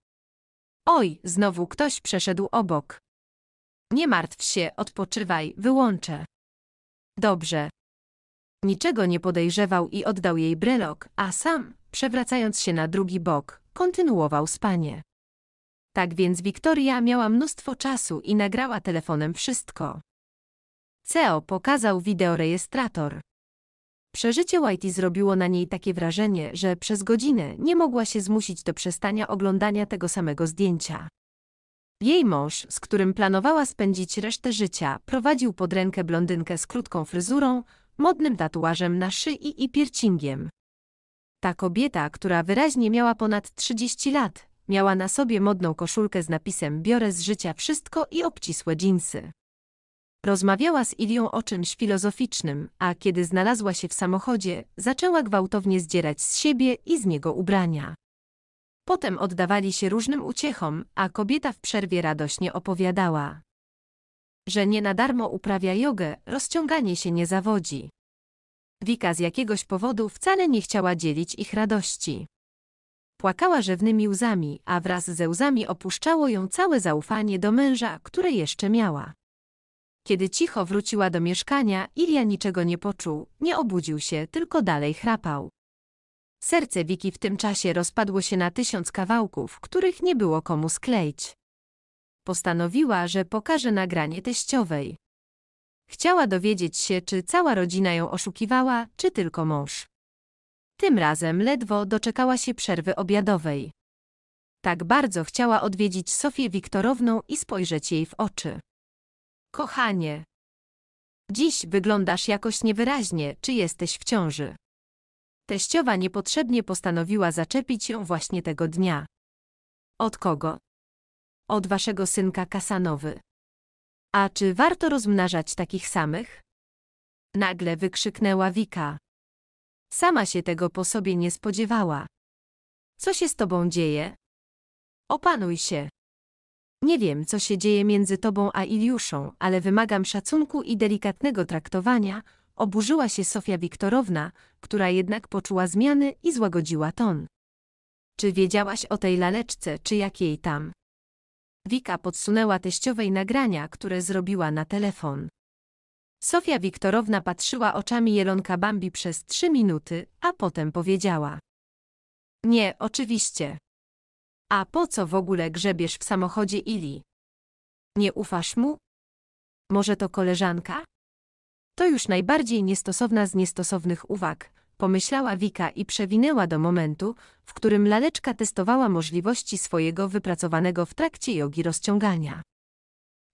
Oj, znowu ktoś przeszedł obok. Nie martw się, odpoczywaj, wyłączę. Dobrze, Niczego nie podejrzewał i oddał jej brelok, a sam, przewracając się na drugi bok, kontynuował spanie. Tak więc Wiktoria miała mnóstwo czasu i nagrała telefonem wszystko. CEO pokazał wideorejestrator. Przeżycie Whitey zrobiło na niej takie wrażenie, że przez godzinę nie mogła się zmusić do przestania oglądania tego samego zdjęcia. Jej mąż, z którym planowała spędzić resztę życia, prowadził pod rękę blondynkę z krótką fryzurą, modnym tatuażem na szyi i piercingiem. Ta kobieta, która wyraźnie miała ponad 30 lat, miała na sobie modną koszulkę z napisem Biorę z życia wszystko i obcisłe dżinsy. Rozmawiała z Ilią o czymś filozoficznym, a kiedy znalazła się w samochodzie, zaczęła gwałtownie zdzierać z siebie i z niego ubrania. Potem oddawali się różnym uciechom, a kobieta w przerwie radośnie opowiadała że nie na darmo uprawia jogę, rozciąganie się nie zawodzi. Wika z jakiegoś powodu wcale nie chciała dzielić ich radości. Płakała rzewnymi łzami, a wraz ze łzami opuszczało ją całe zaufanie do męża, które jeszcze miała. Kiedy cicho wróciła do mieszkania, Ilia niczego nie poczuł, nie obudził się, tylko dalej chrapał. Serce Wiki w tym czasie rozpadło się na tysiąc kawałków, których nie było komu skleić. Postanowiła, że pokaże nagranie teściowej. Chciała dowiedzieć się, czy cała rodzina ją oszukiwała, czy tylko mąż. Tym razem ledwo doczekała się przerwy obiadowej. Tak bardzo chciała odwiedzić Sofię Wiktorowną i spojrzeć jej w oczy. Kochanie, dziś wyglądasz jakoś niewyraźnie, czy jesteś w ciąży. Teściowa niepotrzebnie postanowiła zaczepić ją właśnie tego dnia. Od kogo? od waszego synka Kasanowy. A czy warto rozmnażać takich samych? Nagle wykrzyknęła Wika. Sama się tego po sobie nie spodziewała. Co się z tobą dzieje? Opanuj się. Nie wiem, co się dzieje między tobą a Iliuszą, ale wymagam szacunku i delikatnego traktowania, oburzyła się Sofia Wiktorowna, która jednak poczuła zmiany i złagodziła ton. Czy wiedziałaś o tej laleczce, czy jak jej tam? Wika podsunęła teściowej nagrania, które zrobiła na telefon. Sofia Wiktorowna patrzyła oczami Jelonka Bambi przez trzy minuty, a potem powiedziała. Nie, oczywiście. A po co w ogóle grzebiesz w samochodzie Ili? Nie ufasz mu? Może to koleżanka? To już najbardziej niestosowna z niestosownych uwag, pomyślała Wika i przewinęła do momentu, w którym laleczka testowała możliwości swojego wypracowanego w trakcie jogi rozciągania.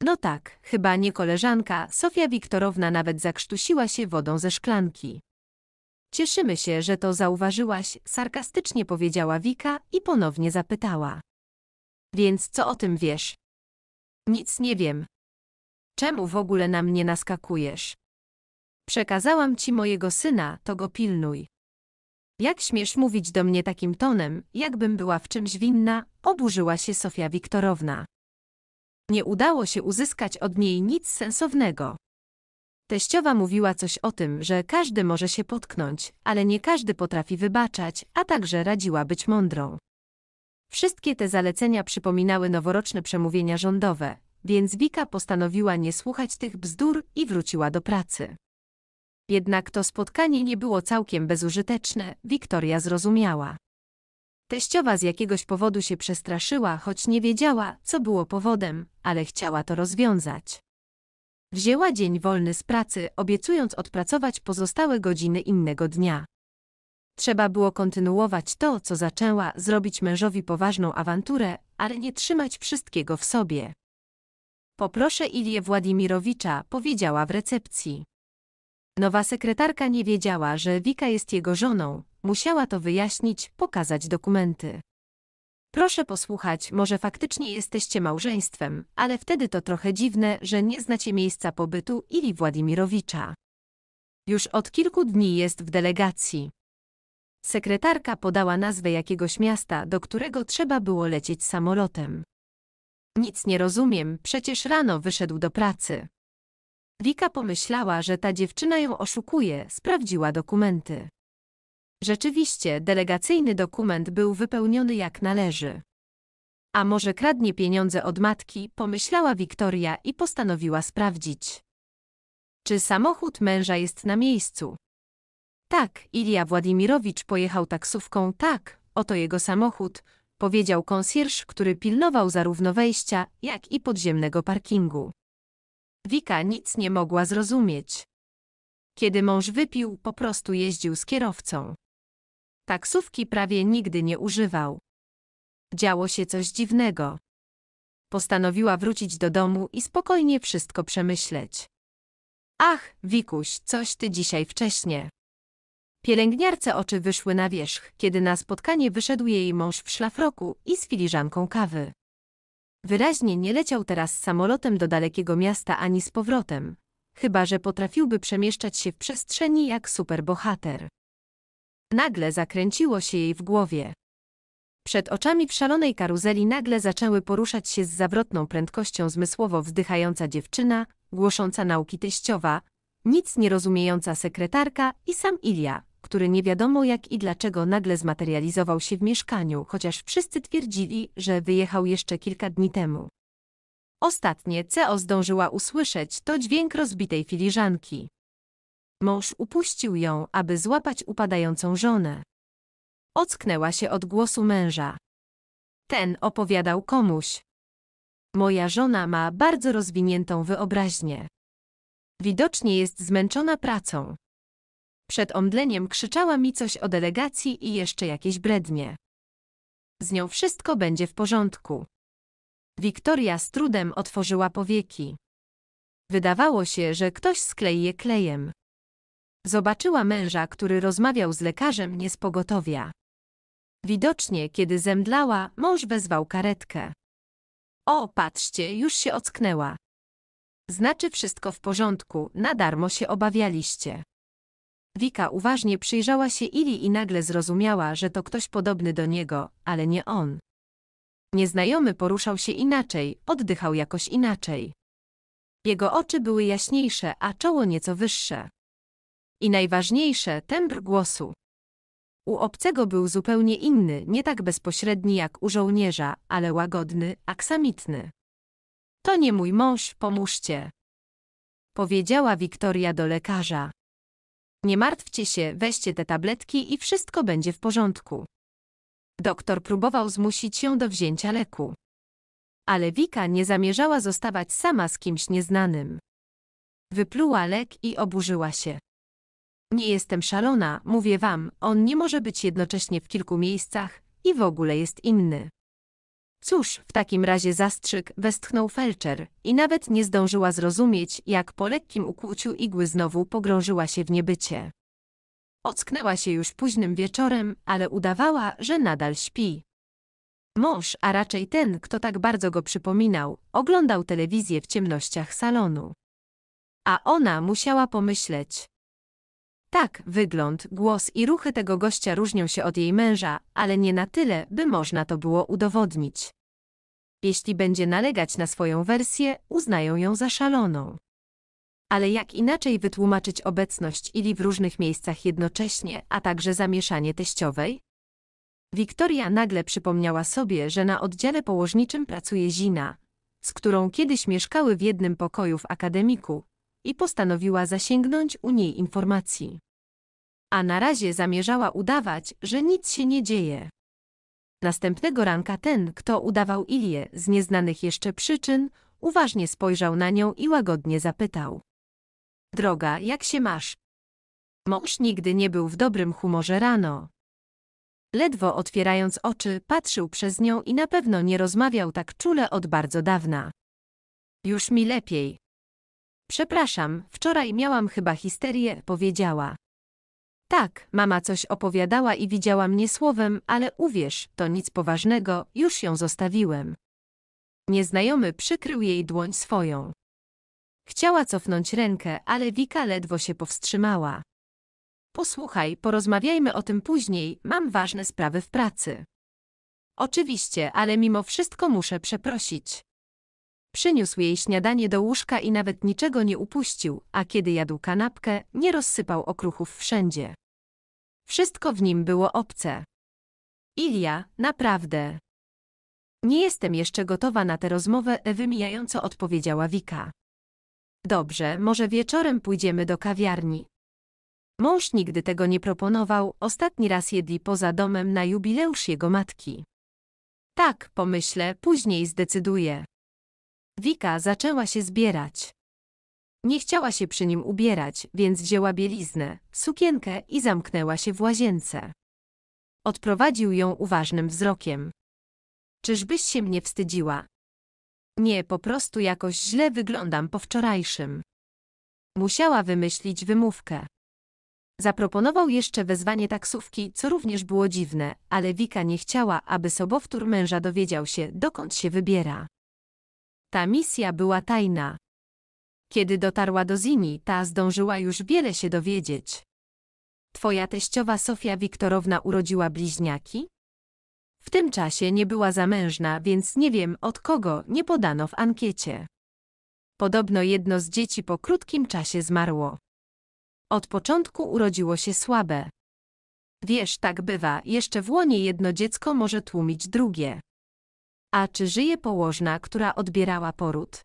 No tak, chyba nie koleżanka, Sofia Wiktorowna nawet zakrztusiła się wodą ze szklanki. Cieszymy się, że to zauważyłaś, sarkastycznie powiedziała Wika i ponownie zapytała. Więc co o tym wiesz? Nic nie wiem. Czemu w ogóle na mnie naskakujesz? Przekazałam ci mojego syna, to go pilnuj. Jak śmiesz mówić do mnie takim tonem, jakbym była w czymś winna, oburzyła się Sofia Wiktorowna. Nie udało się uzyskać od niej nic sensownego. Teściowa mówiła coś o tym, że każdy może się potknąć, ale nie każdy potrafi wybaczać, a także radziła być mądrą. Wszystkie te zalecenia przypominały noworoczne przemówienia rządowe, więc Wika postanowiła nie słuchać tych bzdur i wróciła do pracy. Jednak to spotkanie nie było całkiem bezużyteczne, Wiktoria zrozumiała. Teściowa z jakiegoś powodu się przestraszyła, choć nie wiedziała, co było powodem, ale chciała to rozwiązać. Wzięła dzień wolny z pracy, obiecując odpracować pozostałe godziny innego dnia. Trzeba było kontynuować to, co zaczęła, zrobić mężowi poważną awanturę, ale nie trzymać wszystkiego w sobie. Poproszę Ilię Władimirowicza, powiedziała w recepcji. Nowa sekretarka nie wiedziała, że Wika jest jego żoną, musiała to wyjaśnić, pokazać dokumenty. Proszę posłuchać, może faktycznie jesteście małżeństwem, ale wtedy to trochę dziwne, że nie znacie miejsca pobytu Ili Władimirowicza. Już od kilku dni jest w delegacji. Sekretarka podała nazwę jakiegoś miasta, do którego trzeba było lecieć samolotem. Nic nie rozumiem, przecież rano wyszedł do pracy. Rika pomyślała, że ta dziewczyna ją oszukuje, sprawdziła dokumenty. Rzeczywiście, delegacyjny dokument był wypełniony jak należy. A może kradnie pieniądze od matki, pomyślała Wiktoria i postanowiła sprawdzić. Czy samochód męża jest na miejscu? Tak, Ilja Władimirowicz pojechał taksówką, tak, oto jego samochód, powiedział konsjerż, który pilnował zarówno wejścia, jak i podziemnego parkingu. Wika nic nie mogła zrozumieć. Kiedy mąż wypił, po prostu jeździł z kierowcą. Taksówki prawie nigdy nie używał. Działo się coś dziwnego. Postanowiła wrócić do domu i spokojnie wszystko przemyśleć. Ach, Wikuś, coś ty dzisiaj wcześnie. Pielęgniarce oczy wyszły na wierzch, kiedy na spotkanie wyszedł jej mąż w szlafroku i z filiżanką kawy. Wyraźnie nie leciał teraz samolotem do dalekiego miasta ani z powrotem, chyba że potrafiłby przemieszczać się w przestrzeni jak superbohater. Nagle zakręciło się jej w głowie. Przed oczami w szalonej karuzeli nagle zaczęły poruszać się z zawrotną prędkością zmysłowo wzdychająca dziewczyna, głosząca nauki teściowa, nic nie rozumiejąca sekretarka i sam Ilia, który nie wiadomo jak i dlaczego nagle zmaterializował się w mieszkaniu, chociaż wszyscy twierdzili, że wyjechał jeszcze kilka dni temu. Ostatnie, co zdążyła usłyszeć, to dźwięk rozbitej filiżanki. Mąż upuścił ją, aby złapać upadającą żonę. Ocknęła się od głosu męża. Ten opowiadał komuś. Moja żona ma bardzo rozwiniętą wyobraźnię. Widocznie jest zmęczona pracą. Przed omdleniem krzyczała mi coś o delegacji i jeszcze jakieś brednie. Z nią wszystko będzie w porządku. Wiktoria z trudem otworzyła powieki. Wydawało się, że ktoś sklei je klejem. Zobaczyła męża, który rozmawiał z lekarzem nie z pogotowia. Widocznie, kiedy zemdlała, mąż wezwał karetkę. O, patrzcie, już się ocknęła. Znaczy wszystko w porządku, na darmo się obawialiście. Wika uważnie przyjrzała się Ili i nagle zrozumiała, że to ktoś podobny do niego, ale nie on. Nieznajomy poruszał się inaczej, oddychał jakoś inaczej. Jego oczy były jaśniejsze, a czoło nieco wyższe. I najważniejsze, tembr głosu. U obcego był zupełnie inny, nie tak bezpośredni jak u żołnierza, ale łagodny, aksamitny. To nie mój mąż, pomóżcie. Powiedziała Wiktoria do lekarza. Nie martwcie się, weźcie te tabletki i wszystko będzie w porządku. Doktor próbował zmusić ją do wzięcia leku. Ale Wika nie zamierzała zostawać sama z kimś nieznanym. Wypluła lek i oburzyła się. Nie jestem szalona, mówię wam, on nie może być jednocześnie w kilku miejscach i w ogóle jest inny. Cóż, w takim razie zastrzyk, westchnął felczer i nawet nie zdążyła zrozumieć, jak po lekkim ukłuciu igły znowu pogrążyła się w niebycie. Ocknęła się już późnym wieczorem, ale udawała, że nadal śpi. Mąż, a raczej ten, kto tak bardzo go przypominał, oglądał telewizję w ciemnościach salonu. A ona musiała pomyśleć, tak, wygląd, głos i ruchy tego gościa różnią się od jej męża, ale nie na tyle, by można to było udowodnić. Jeśli będzie nalegać na swoją wersję, uznają ją za szaloną. Ale jak inaczej wytłumaczyć obecność Ili w różnych miejscach jednocześnie, a także zamieszanie teściowej? Wiktoria nagle przypomniała sobie, że na oddziale położniczym pracuje Zina, z którą kiedyś mieszkały w jednym pokoju w akademiku, i postanowiła zasięgnąć u niej informacji. A na razie zamierzała udawać, że nic się nie dzieje. Następnego ranka ten, kto udawał Ilię z nieznanych jeszcze przyczyn, uważnie spojrzał na nią i łagodnie zapytał. Droga, jak się masz? Mąż nigdy nie był w dobrym humorze rano. Ledwo otwierając oczy, patrzył przez nią i na pewno nie rozmawiał tak czule od bardzo dawna. Już mi lepiej, Przepraszam, wczoraj miałam chyba histerię, powiedziała. Tak, mama coś opowiadała i widziała mnie słowem, ale uwierz, to nic poważnego, już ją zostawiłem. Nieznajomy przykrył jej dłoń swoją. Chciała cofnąć rękę, ale Wika ledwo się powstrzymała. Posłuchaj, porozmawiajmy o tym później, mam ważne sprawy w pracy. Oczywiście, ale mimo wszystko muszę przeprosić. Przyniósł jej śniadanie do łóżka i nawet niczego nie upuścił, a kiedy jadł kanapkę, nie rozsypał okruchów wszędzie. Wszystko w nim było obce. Ilia, naprawdę. Nie jestem jeszcze gotowa na tę rozmowę, wymijająco odpowiedziała Wika. Dobrze, może wieczorem pójdziemy do kawiarni. Mąż nigdy tego nie proponował, ostatni raz jedli poza domem na jubileusz jego matki. Tak, pomyślę, później zdecyduję. Wika zaczęła się zbierać. Nie chciała się przy nim ubierać, więc wzięła bieliznę, sukienkę i zamknęła się w łazience. Odprowadził ją uważnym wzrokiem. Czyżbyś się mnie wstydziła? Nie, po prostu jakoś źle wyglądam po wczorajszym. Musiała wymyślić wymówkę. Zaproponował jeszcze wezwanie taksówki, co również było dziwne, ale Wika nie chciała, aby sobowtór męża dowiedział się, dokąd się wybiera. Ta misja była tajna. Kiedy dotarła do Zini, ta zdążyła już wiele się dowiedzieć. Twoja teściowa Sofia Wiktorowna urodziła bliźniaki? W tym czasie nie była zamężna, więc nie wiem od kogo nie podano w ankiecie. Podobno jedno z dzieci po krótkim czasie zmarło. Od początku urodziło się słabe. Wiesz, tak bywa, jeszcze w łonie jedno dziecko może tłumić drugie. A czy żyje położna, która odbierała poród?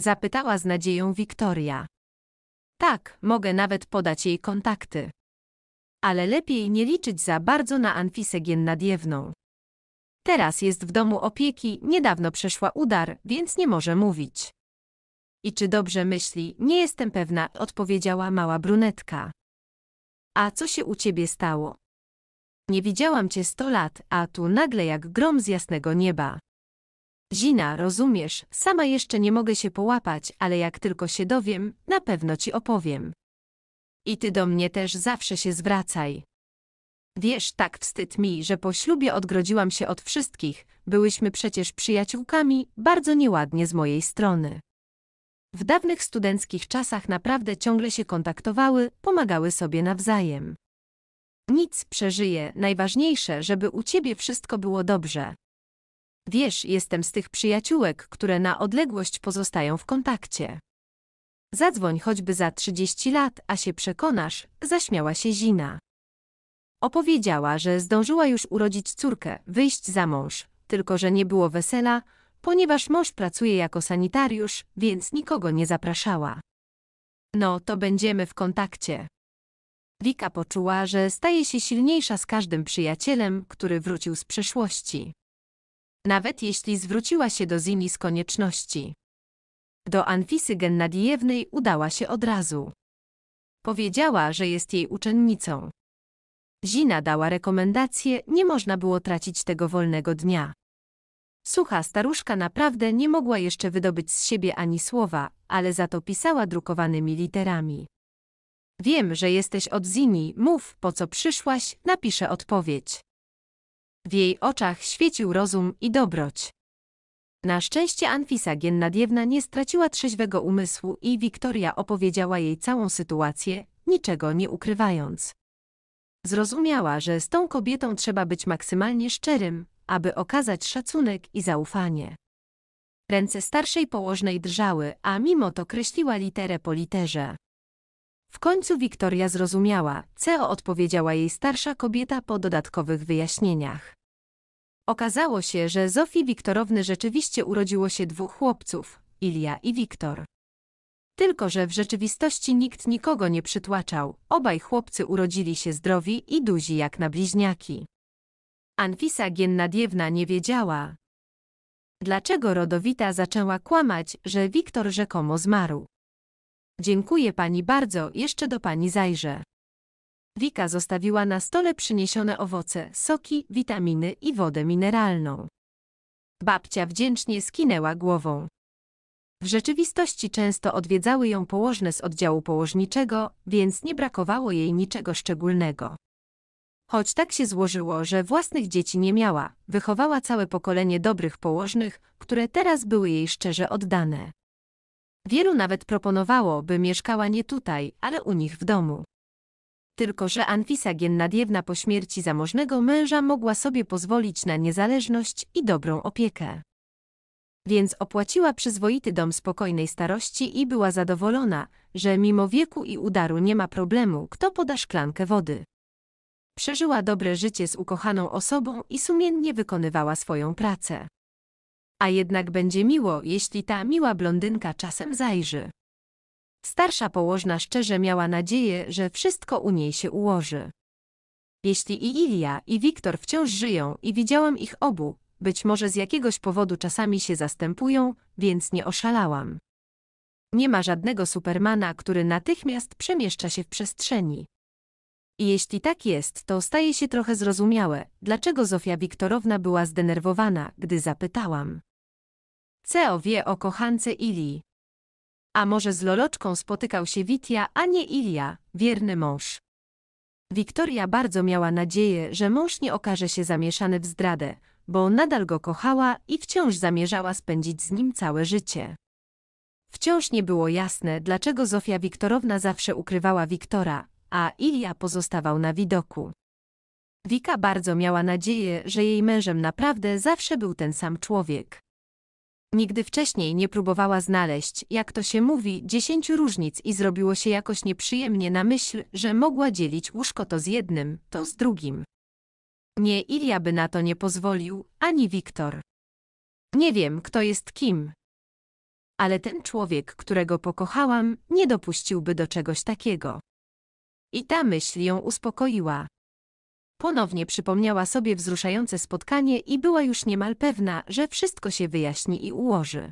Zapytała z nadzieją Wiktoria. Tak, mogę nawet podać jej kontakty. Ale lepiej nie liczyć za bardzo na Anfisę Giennadiewną. Teraz jest w domu opieki, niedawno przeszła udar, więc nie może mówić. I czy dobrze myśli, nie jestem pewna, odpowiedziała mała brunetka. A co się u ciebie stało? Nie widziałam cię sto lat, a tu nagle jak grom z jasnego nieba. Zina, rozumiesz, sama jeszcze nie mogę się połapać, ale jak tylko się dowiem, na pewno ci opowiem. I ty do mnie też zawsze się zwracaj. Wiesz, tak wstyd mi, że po ślubie odgrodziłam się od wszystkich, byłyśmy przecież przyjaciółkami, bardzo nieładnie z mojej strony. W dawnych studenckich czasach naprawdę ciągle się kontaktowały, pomagały sobie nawzajem. Nic przeżyje, najważniejsze, żeby u ciebie wszystko było dobrze. Wiesz, jestem z tych przyjaciółek, które na odległość pozostają w kontakcie. Zadzwoń choćby za 30 lat, a się przekonasz, zaśmiała się Zina. Opowiedziała, że zdążyła już urodzić córkę, wyjść za mąż, tylko że nie było wesela, ponieważ mąż pracuje jako sanitariusz, więc nikogo nie zapraszała. No, to będziemy w kontakcie. Wika poczuła, że staje się silniejsza z każdym przyjacielem, który wrócił z przeszłości. Nawet jeśli zwróciła się do Zini z konieczności. Do Anfisy Gennadijewnej udała się od razu. Powiedziała, że jest jej uczennicą. Zina dała rekomendację, nie można było tracić tego wolnego dnia. Sucha staruszka naprawdę nie mogła jeszcze wydobyć z siebie ani słowa, ale za to pisała drukowanymi literami. Wiem, że jesteś od Zini, mów, po co przyszłaś, napiszę odpowiedź. W jej oczach świecił rozum i dobroć. Na szczęście Anfisa Giennadiewna nie straciła trzeźwego umysłu i Wiktoria opowiedziała jej całą sytuację, niczego nie ukrywając. Zrozumiała, że z tą kobietą trzeba być maksymalnie szczerym, aby okazać szacunek i zaufanie. Ręce starszej położnej drżały, a mimo to kreśliła literę po literze. W końcu Wiktoria zrozumiała, co odpowiedziała jej starsza kobieta po dodatkowych wyjaśnieniach. Okazało się, że Zofii Wiktorowny rzeczywiście urodziło się dwóch chłopców, Ilia i Wiktor. Tylko, że w rzeczywistości nikt nikogo nie przytłaczał, obaj chłopcy urodzili się zdrowi i duzi jak na bliźniaki. Anfisa Giennadiewna nie wiedziała. Dlaczego rodowita zaczęła kłamać, że Wiktor rzekomo zmarł? Dziękuję pani bardzo, jeszcze do pani zajrzę. Wika zostawiła na stole przyniesione owoce, soki, witaminy i wodę mineralną. Babcia wdzięcznie skinęła głową. W rzeczywistości często odwiedzały ją położne z oddziału położniczego, więc nie brakowało jej niczego szczególnego. Choć tak się złożyło, że własnych dzieci nie miała, wychowała całe pokolenie dobrych położnych, które teraz były jej szczerze oddane. Wielu nawet proponowało, by mieszkała nie tutaj, ale u nich w domu. Tylko, że Anfisa Giennadiewna po śmierci zamożnego męża mogła sobie pozwolić na niezależność i dobrą opiekę. Więc opłaciła przyzwoity dom spokojnej starości i była zadowolona, że mimo wieku i udaru nie ma problemu, kto poda szklankę wody. Przeżyła dobre życie z ukochaną osobą i sumiennie wykonywała swoją pracę. A jednak będzie miło, jeśli ta miła blondynka czasem zajrzy. Starsza położna szczerze miała nadzieję, że wszystko u niej się ułoży. Jeśli i Ilia, i Wiktor wciąż żyją i widziałam ich obu, być może z jakiegoś powodu czasami się zastępują, więc nie oszalałam. Nie ma żadnego Supermana, który natychmiast przemieszcza się w przestrzeni. I jeśli tak jest, to staje się trochę zrozumiałe, dlaczego Zofia Wiktorowna była zdenerwowana, gdy zapytałam. Ceo wie o kochance Ili. A może z Loloczką spotykał się Witia, a nie Ilia, wierny mąż. Wiktoria bardzo miała nadzieję, że mąż nie okaże się zamieszany w zdradę, bo nadal go kochała i wciąż zamierzała spędzić z nim całe życie. Wciąż nie było jasne, dlaczego Zofia Wiktorowna zawsze ukrywała Wiktora, a Ilia pozostawał na widoku. Wika bardzo miała nadzieję, że jej mężem naprawdę zawsze był ten sam człowiek. Nigdy wcześniej nie próbowała znaleźć, jak to się mówi, dziesięciu różnic i zrobiło się jakoś nieprzyjemnie na myśl, że mogła dzielić łóżko to z jednym, to z drugim. Nie Ilia by na to nie pozwolił, ani Wiktor. Nie wiem, kto jest kim. Ale ten człowiek, którego pokochałam, nie dopuściłby do czegoś takiego. I ta myśl ją uspokoiła. Ponownie przypomniała sobie wzruszające spotkanie i była już niemal pewna, że wszystko się wyjaśni i ułoży.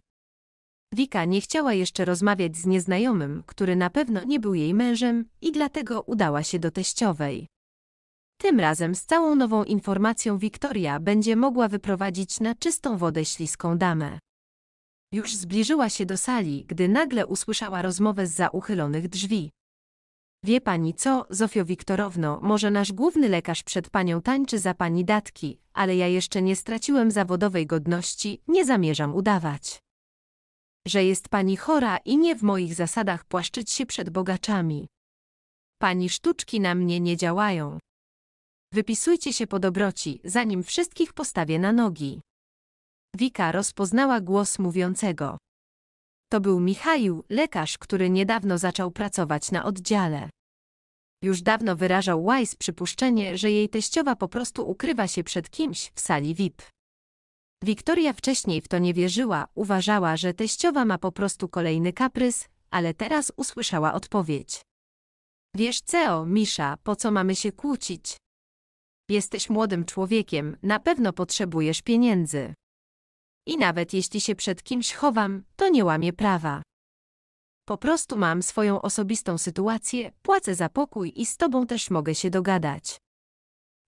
Wika nie chciała jeszcze rozmawiać z nieznajomym, który na pewno nie był jej mężem i dlatego udała się do teściowej. Tym razem z całą nową informacją Wiktoria będzie mogła wyprowadzić na czystą wodę śliską damę. Już zbliżyła się do sali, gdy nagle usłyszała rozmowę z za uchylonych drzwi. Wie pani co, Zofio Wiktorowno, może nasz główny lekarz przed panią tańczy za pani datki, ale ja jeszcze nie straciłem zawodowej godności, nie zamierzam udawać. Że jest pani chora i nie w moich zasadach płaszczyć się przed bogaczami. Pani sztuczki na mnie nie działają. Wypisujcie się po dobroci, zanim wszystkich postawię na nogi. Wika rozpoznała głos mówiącego. To był Michał, lekarz, który niedawno zaczął pracować na oddziale. Już dawno wyrażał Wise przypuszczenie, że jej teściowa po prostu ukrywa się przed kimś w sali VIP. Wiktoria wcześniej w to nie wierzyła, uważała, że teściowa ma po prostu kolejny kaprys, ale teraz usłyszała odpowiedź. Wiesz co, Misza, po co mamy się kłócić? Jesteś młodym człowiekiem, na pewno potrzebujesz pieniędzy. I nawet jeśli się przed kimś chowam, to nie łamię prawa. Po prostu mam swoją osobistą sytuację, płacę za pokój i z tobą też mogę się dogadać.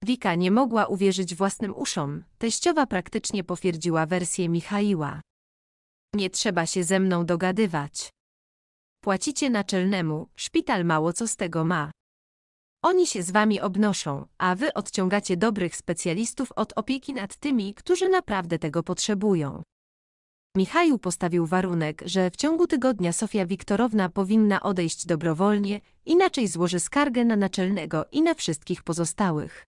Wika nie mogła uwierzyć własnym uszom, teściowa praktycznie potwierdziła wersję Michaiła. Nie trzeba się ze mną dogadywać. Płacicie naczelnemu, szpital mało co z tego ma. Oni się z wami obnoszą, a wy odciągacie dobrych specjalistów od opieki nad tymi, którzy naprawdę tego potrzebują. Michał postawił warunek, że w ciągu tygodnia Sofia Wiktorowna powinna odejść dobrowolnie, inaczej złoży skargę na naczelnego i na wszystkich pozostałych.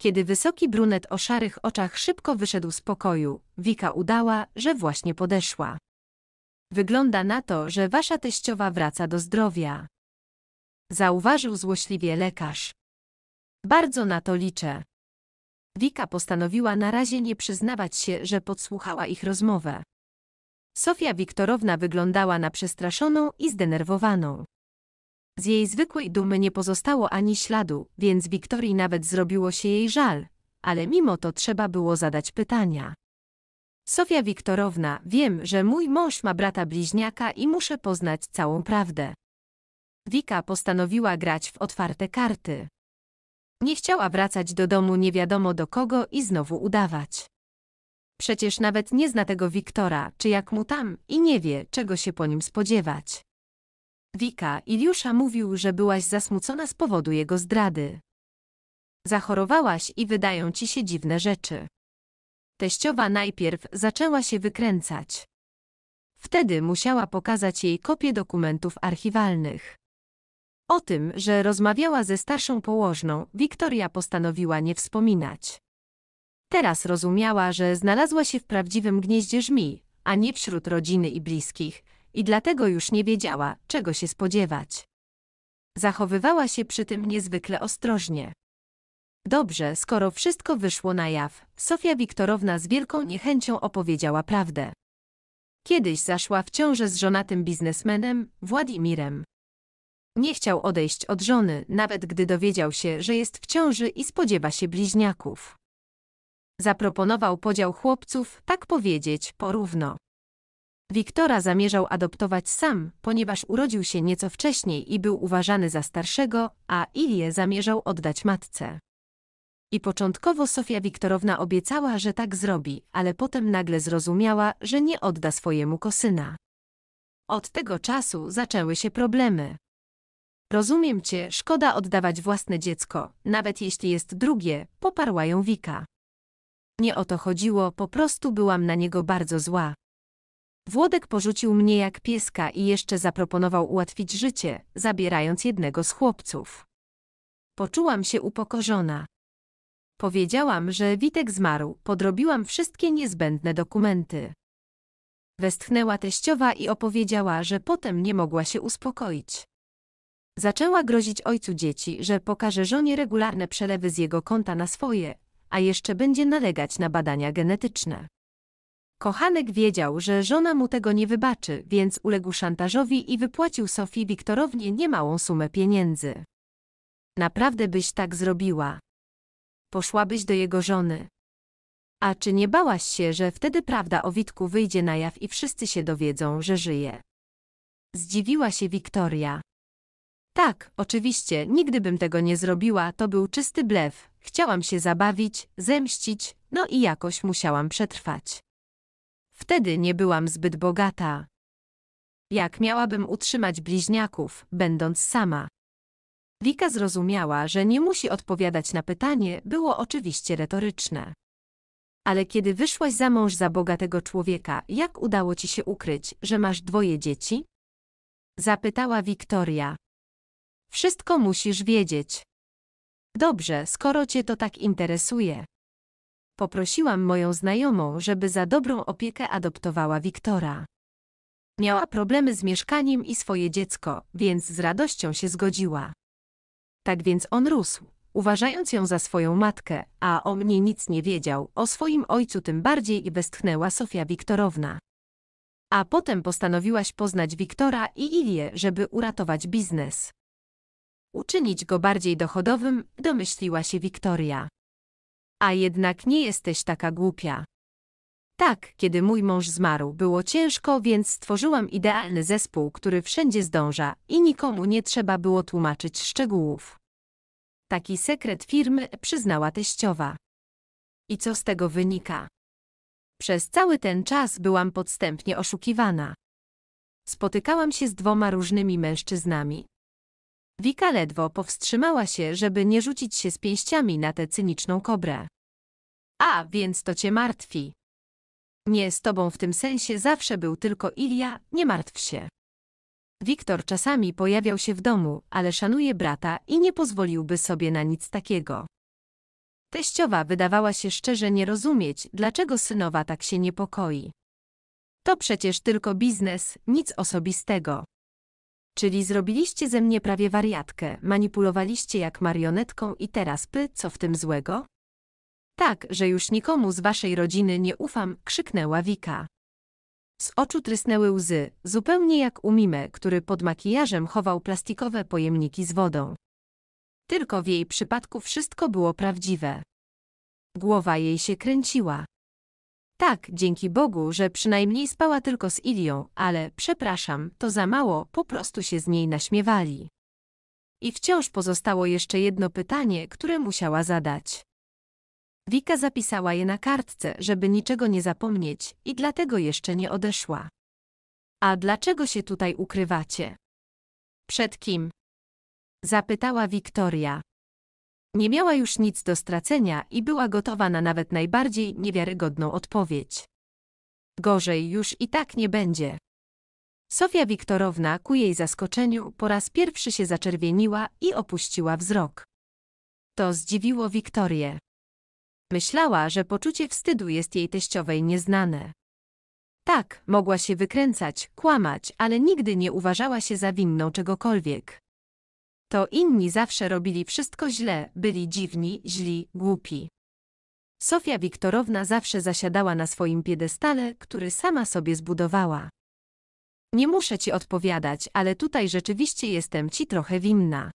Kiedy wysoki brunet o szarych oczach szybko wyszedł z pokoju, Wika udała, że właśnie podeszła. Wygląda na to, że wasza teściowa wraca do zdrowia zauważył złośliwie lekarz. Bardzo na to liczę. Wika postanowiła na razie nie przyznawać się, że podsłuchała ich rozmowę. Sofia Wiktorowna wyglądała na przestraszoną i zdenerwowaną. Z jej zwykłej dumy nie pozostało ani śladu, więc Wiktorii nawet zrobiło się jej żal, ale mimo to trzeba było zadać pytania. Sofia Wiktorowna, wiem, że mój mąż ma brata bliźniaka i muszę poznać całą prawdę. Wika postanowiła grać w otwarte karty. Nie chciała wracać do domu nie wiadomo do kogo i znowu udawać. Przecież nawet nie zna tego Wiktora, czy jak mu tam, i nie wie, czego się po nim spodziewać. Wika, Iliusza mówił, że byłaś zasmucona z powodu jego zdrady. Zachorowałaś i wydają ci się dziwne rzeczy. Teściowa najpierw zaczęła się wykręcać. Wtedy musiała pokazać jej kopię dokumentów archiwalnych. O tym, że rozmawiała ze starszą położną, Wiktoria postanowiła nie wspominać. Teraz rozumiała, że znalazła się w prawdziwym gnieździe żmi, a nie wśród rodziny i bliskich, i dlatego już nie wiedziała, czego się spodziewać. Zachowywała się przy tym niezwykle ostrożnie. Dobrze, skoro wszystko wyszło na jaw, Sofia Wiktorowna z wielką niechęcią opowiedziała prawdę. Kiedyś zaszła w ciążę z żonatym biznesmenem, Władimirem. Nie chciał odejść od żony, nawet gdy dowiedział się, że jest w ciąży i spodziewa się bliźniaków. Zaproponował podział chłopców, tak powiedzieć, porówno. Wiktora zamierzał adoptować sam, ponieważ urodził się nieco wcześniej i był uważany za starszego, a Ilię zamierzał oddać matce. I początkowo Sofia Wiktorowna obiecała, że tak zrobi, ale potem nagle zrozumiała, że nie odda swojemu kosyna. Od tego czasu zaczęły się problemy. Rozumiem cię, szkoda oddawać własne dziecko, nawet jeśli jest drugie, poparła ją Wika. Nie o to chodziło, po prostu byłam na niego bardzo zła. Włodek porzucił mnie jak pieska i jeszcze zaproponował ułatwić życie, zabierając jednego z chłopców. Poczułam się upokorzona. Powiedziałam, że Witek zmarł, podrobiłam wszystkie niezbędne dokumenty. Westchnęła teściowa i opowiedziała, że potem nie mogła się uspokoić. Zaczęła grozić ojcu dzieci, że pokaże żonie regularne przelewy z jego konta na swoje, a jeszcze będzie nalegać na badania genetyczne. Kochanek wiedział, że żona mu tego nie wybaczy, więc uległ szantażowi i wypłacił Sofii Wiktorownie niemałą sumę pieniędzy. Naprawdę byś tak zrobiła. Poszłabyś do jego żony. A czy nie bałaś się, że wtedy prawda o Witku wyjdzie na jaw i wszyscy się dowiedzą, że żyje? Zdziwiła się Wiktoria. Tak, oczywiście, nigdy bym tego nie zrobiła, to był czysty blef. Chciałam się zabawić, zemścić, no i jakoś musiałam przetrwać. Wtedy nie byłam zbyt bogata. Jak miałabym utrzymać bliźniaków, będąc sama? Wika zrozumiała, że nie musi odpowiadać na pytanie, było oczywiście retoryczne. Ale kiedy wyszłaś za mąż za bogatego człowieka, jak udało ci się ukryć, że masz dwoje dzieci? Zapytała Wiktoria. Wszystko musisz wiedzieć. Dobrze, skoro cię to tak interesuje. Poprosiłam moją znajomą, żeby za dobrą opiekę adoptowała Wiktora. Miała problemy z mieszkaniem i swoje dziecko, więc z radością się zgodziła. Tak więc on rósł, uważając ją za swoją matkę, a o mnie nic nie wiedział, o swoim ojcu tym bardziej i westchnęła Sofia Wiktorowna. A potem postanowiłaś poznać Wiktora i Ilię, żeby uratować biznes uczynić go bardziej dochodowym, domyśliła się Wiktoria. A jednak nie jesteś taka głupia. Tak, kiedy mój mąż zmarł, było ciężko, więc stworzyłam idealny zespół, który wszędzie zdąża i nikomu nie trzeba było tłumaczyć szczegółów. Taki sekret firmy przyznała teściowa. I co z tego wynika? Przez cały ten czas byłam podstępnie oszukiwana. Spotykałam się z dwoma różnymi mężczyznami, Wika ledwo powstrzymała się, żeby nie rzucić się z pięściami na tę cyniczną kobrę. A, więc to cię martwi. Nie, z tobą w tym sensie zawsze był tylko Ilia, nie martw się. Wiktor czasami pojawiał się w domu, ale szanuje brata i nie pozwoliłby sobie na nic takiego. Teściowa wydawała się szczerze nie rozumieć, dlaczego synowa tak się niepokoi. To przecież tylko biznes, nic osobistego. Czyli zrobiliście ze mnie prawie wariatkę, manipulowaliście jak marionetką i teraz py, co w tym złego? Tak, że już nikomu z waszej rodziny nie ufam, krzyknęła Wika. Z oczu trysnęły łzy, zupełnie jak u Mime, który pod makijażem chował plastikowe pojemniki z wodą. Tylko w jej przypadku wszystko było prawdziwe. Głowa jej się kręciła. Tak, dzięki Bogu, że przynajmniej spała tylko z Ilią, ale, przepraszam, to za mało, po prostu się z niej naśmiewali. I wciąż pozostało jeszcze jedno pytanie, które musiała zadać. Wika zapisała je na kartce, żeby niczego nie zapomnieć i dlatego jeszcze nie odeszła. A dlaczego się tutaj ukrywacie? Przed kim? Zapytała Wiktoria. Nie miała już nic do stracenia i była gotowa na nawet najbardziej niewiarygodną odpowiedź. Gorzej już i tak nie będzie. Sofia Wiktorowna ku jej zaskoczeniu po raz pierwszy się zaczerwieniła i opuściła wzrok. To zdziwiło Wiktorię. Myślała, że poczucie wstydu jest jej teściowej nieznane. Tak, mogła się wykręcać, kłamać, ale nigdy nie uważała się za winną czegokolwiek to inni zawsze robili wszystko źle, byli dziwni, źli, głupi. Sofia Wiktorowna zawsze zasiadała na swoim piedestale, który sama sobie zbudowała. Nie muszę ci odpowiadać, ale tutaj rzeczywiście jestem ci trochę winna.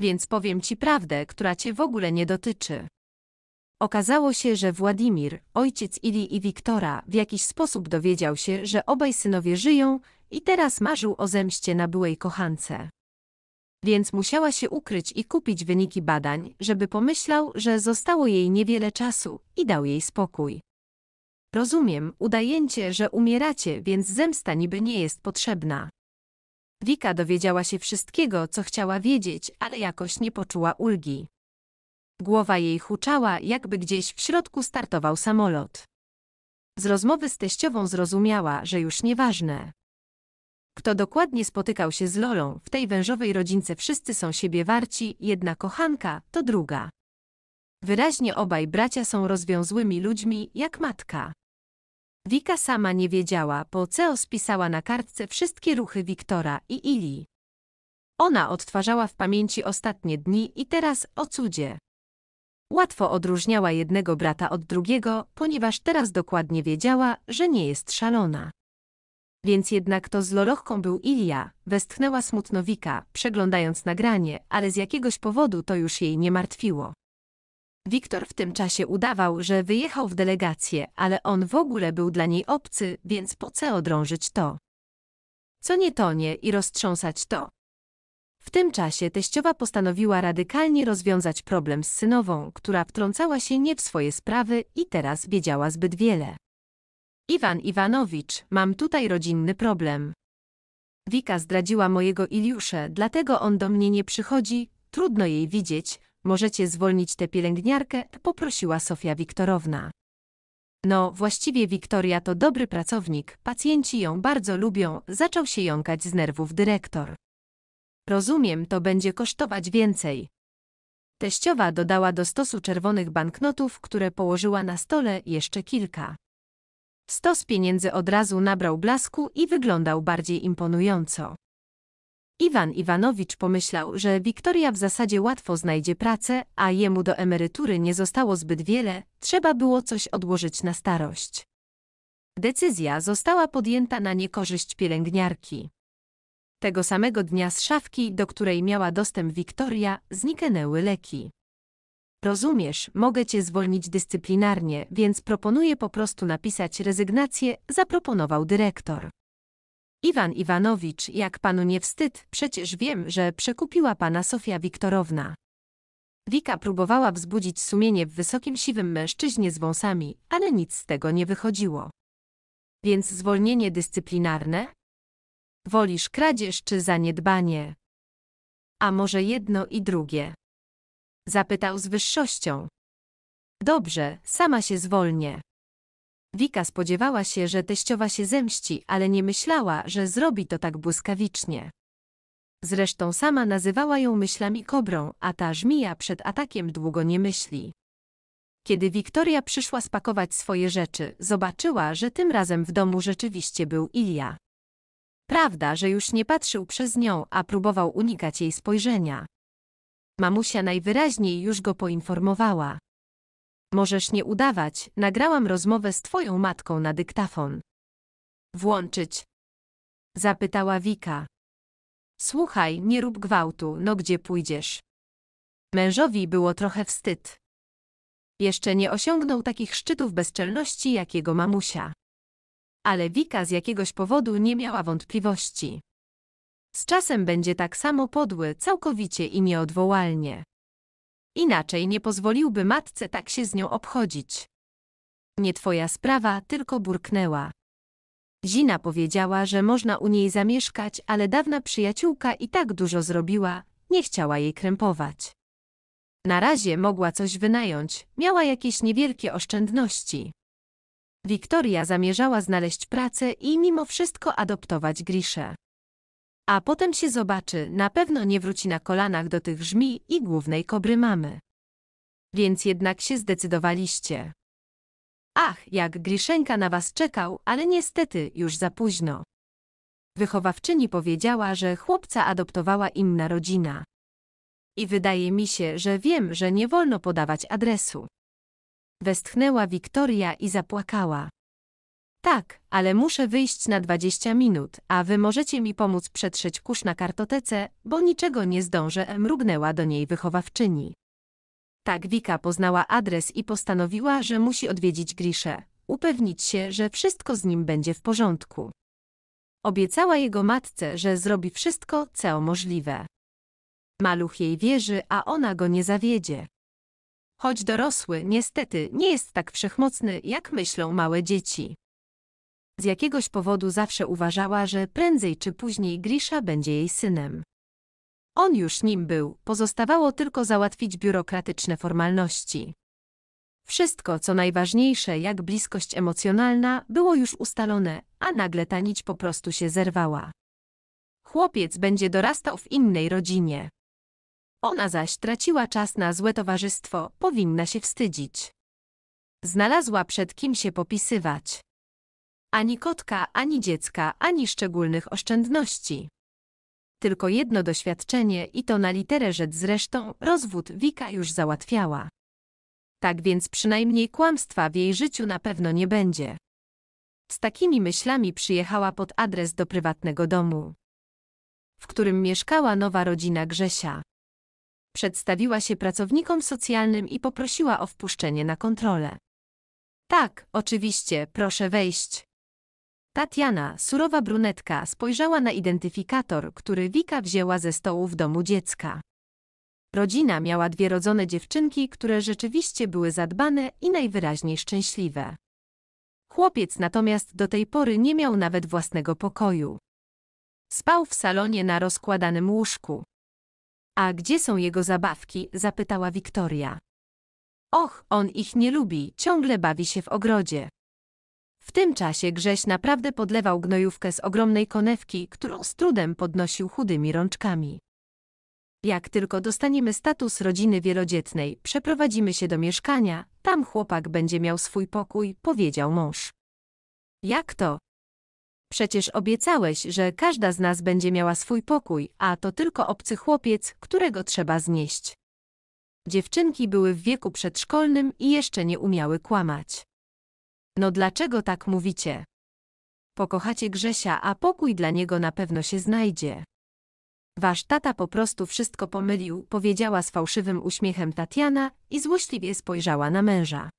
Więc powiem ci prawdę, która cię w ogóle nie dotyczy. Okazało się, że Władimir, ojciec Ili i Wiktora, w jakiś sposób dowiedział się, że obaj synowie żyją i teraz marzył o zemście na byłej kochance więc musiała się ukryć i kupić wyniki badań, żeby pomyślał, że zostało jej niewiele czasu i dał jej spokój. Rozumiem, udajęcie, że umieracie, więc zemsta niby nie jest potrzebna. Wika dowiedziała się wszystkiego, co chciała wiedzieć, ale jakoś nie poczuła ulgi. Głowa jej huczała, jakby gdzieś w środku startował samolot. Z rozmowy z teściową zrozumiała, że już nieważne. Kto dokładnie spotykał się z Lolą, w tej wężowej rodzince wszyscy są siebie warci, jedna kochanka, to druga. Wyraźnie obaj bracia są rozwiązłymi ludźmi, jak matka. Wika sama nie wiedziała, po co spisała na kartce wszystkie ruchy Wiktora i Ili. Ona odtwarzała w pamięci ostatnie dni i teraz o cudzie. Łatwo odróżniała jednego brata od drugiego, ponieważ teraz dokładnie wiedziała, że nie jest szalona. Więc jednak to z lorochką był Ilia, westchnęła smutno przeglądając nagranie, ale z jakiegoś powodu to już jej nie martwiło. Wiktor w tym czasie udawał, że wyjechał w delegację, ale on w ogóle był dla niej obcy, więc po co odrążyć to? Co nie tonie i roztrząsać to? W tym czasie teściowa postanowiła radykalnie rozwiązać problem z synową, która wtrącała się nie w swoje sprawy i teraz wiedziała zbyt wiele. Iwan Iwanowicz, mam tutaj rodzinny problem. Wika zdradziła mojego Iliusze, dlatego on do mnie nie przychodzi, trudno jej widzieć, możecie zwolnić tę pielęgniarkę, poprosiła Sofia Wiktorowna. No, właściwie Wiktoria to dobry pracownik, pacjenci ją bardzo lubią, zaczął się jąkać z nerwów dyrektor. Rozumiem, to będzie kosztować więcej. Teściowa dodała do stosu czerwonych banknotów, które położyła na stole, jeszcze kilka. Stos pieniędzy od razu nabrał blasku i wyglądał bardziej imponująco. Iwan Iwanowicz pomyślał, że Wiktoria w zasadzie łatwo znajdzie pracę, a jemu do emerytury nie zostało zbyt wiele, trzeba było coś odłożyć na starość. Decyzja została podjęta na niekorzyść pielęgniarki. Tego samego dnia z szafki, do której miała dostęp Wiktoria, zniknęły leki. Rozumiesz, mogę cię zwolnić dyscyplinarnie, więc proponuję po prostu napisać rezygnację, zaproponował dyrektor. Iwan Iwanowicz, jak panu nie wstyd, przecież wiem, że przekupiła pana Sofia Wiktorowna. Wika próbowała wzbudzić sumienie w wysokim siwym mężczyźnie z wąsami, ale nic z tego nie wychodziło. Więc zwolnienie dyscyplinarne? Wolisz kradzież czy zaniedbanie? A może jedno i drugie? Zapytał z wyższością. Dobrze, sama się zwolnię. Wika spodziewała się, że teściowa się zemści, ale nie myślała, że zrobi to tak błyskawicznie. Zresztą sama nazywała ją myślami kobrą, a ta żmija przed atakiem długo nie myśli. Kiedy Wiktoria przyszła spakować swoje rzeczy, zobaczyła, że tym razem w domu rzeczywiście był Ilia. Prawda, że już nie patrzył przez nią, a próbował unikać jej spojrzenia. Mamusia najwyraźniej już go poinformowała. Możesz nie udawać, nagrałam rozmowę z twoją matką na dyktafon. Włączyć. Zapytała Wika. Słuchaj, nie rób gwałtu, no gdzie pójdziesz? Mężowi było trochę wstyd. Jeszcze nie osiągnął takich szczytów bezczelności, jak jego mamusia. Ale Wika z jakiegoś powodu nie miała wątpliwości. Z czasem będzie tak samo podły, całkowicie i nieodwołalnie. Inaczej nie pozwoliłby matce tak się z nią obchodzić. Nie twoja sprawa, tylko burknęła. Zina powiedziała, że można u niej zamieszkać, ale dawna przyjaciółka i tak dużo zrobiła, nie chciała jej krępować. Na razie mogła coś wynająć, miała jakieś niewielkie oszczędności. Wiktoria zamierzała znaleźć pracę i mimo wszystko adoptować Griszę. A potem się zobaczy, na pewno nie wróci na kolanach do tych żmi i głównej kobry mamy. Więc jednak się zdecydowaliście. Ach, jak Griszenka na was czekał, ale niestety już za późno. Wychowawczyni powiedziała, że chłopca adoptowała inna rodzina. I wydaje mi się, że wiem, że nie wolno podawać adresu. Westchnęła Wiktoria i zapłakała. Tak, ale muszę wyjść na 20 minut, a wy możecie mi pomóc przetrzeć kurz na kartotece, bo niczego nie zdążę, mrugnęła do niej wychowawczyni. Tak Wika poznała adres i postanowiła, że musi odwiedzić Griszę, upewnić się, że wszystko z nim będzie w porządku. Obiecała jego matce, że zrobi wszystko, co możliwe. Maluch jej wierzy, a ona go nie zawiedzie. Choć dorosły, niestety, nie jest tak wszechmocny, jak myślą małe dzieci. Z jakiegoś powodu zawsze uważała, że prędzej czy później Grisha będzie jej synem. On już nim był, pozostawało tylko załatwić biurokratyczne formalności. Wszystko, co najważniejsze, jak bliskość emocjonalna, było już ustalone, a nagle ta nić po prostu się zerwała. Chłopiec będzie dorastał w innej rodzinie. Ona zaś traciła czas na złe towarzystwo, powinna się wstydzić. Znalazła przed kim się popisywać. Ani kotka, ani dziecka, ani szczególnych oszczędności. Tylko jedno doświadczenie i to na literę rzecz zresztą rozwód Wika już załatwiała. Tak więc przynajmniej kłamstwa w jej życiu na pewno nie będzie. Z takimi myślami przyjechała pod adres do prywatnego domu, w którym mieszkała nowa rodzina Grzesia. Przedstawiła się pracownikom socjalnym i poprosiła o wpuszczenie na kontrolę. Tak, oczywiście, proszę wejść. Tatiana, surowa brunetka, spojrzała na identyfikator, który Wika wzięła ze stołu w domu dziecka. Rodzina miała dwie rodzone dziewczynki, które rzeczywiście były zadbane i najwyraźniej szczęśliwe. Chłopiec natomiast do tej pory nie miał nawet własnego pokoju. Spał w salonie na rozkładanym łóżku. A gdzie są jego zabawki? zapytała Wiktoria. Och, on ich nie lubi, ciągle bawi się w ogrodzie. W tym czasie Grześ naprawdę podlewał gnojówkę z ogromnej konewki, którą z trudem podnosił chudymi rączkami. Jak tylko dostaniemy status rodziny wielodzietnej, przeprowadzimy się do mieszkania, tam chłopak będzie miał swój pokój, powiedział mąż. Jak to? Przecież obiecałeś, że każda z nas będzie miała swój pokój, a to tylko obcy chłopiec, którego trzeba znieść. Dziewczynki były w wieku przedszkolnym i jeszcze nie umiały kłamać. No dlaczego tak mówicie? Pokochacie Grzesia, a pokój dla niego na pewno się znajdzie. Wasz tata po prostu wszystko pomylił, powiedziała z fałszywym uśmiechem Tatiana i złośliwie spojrzała na męża.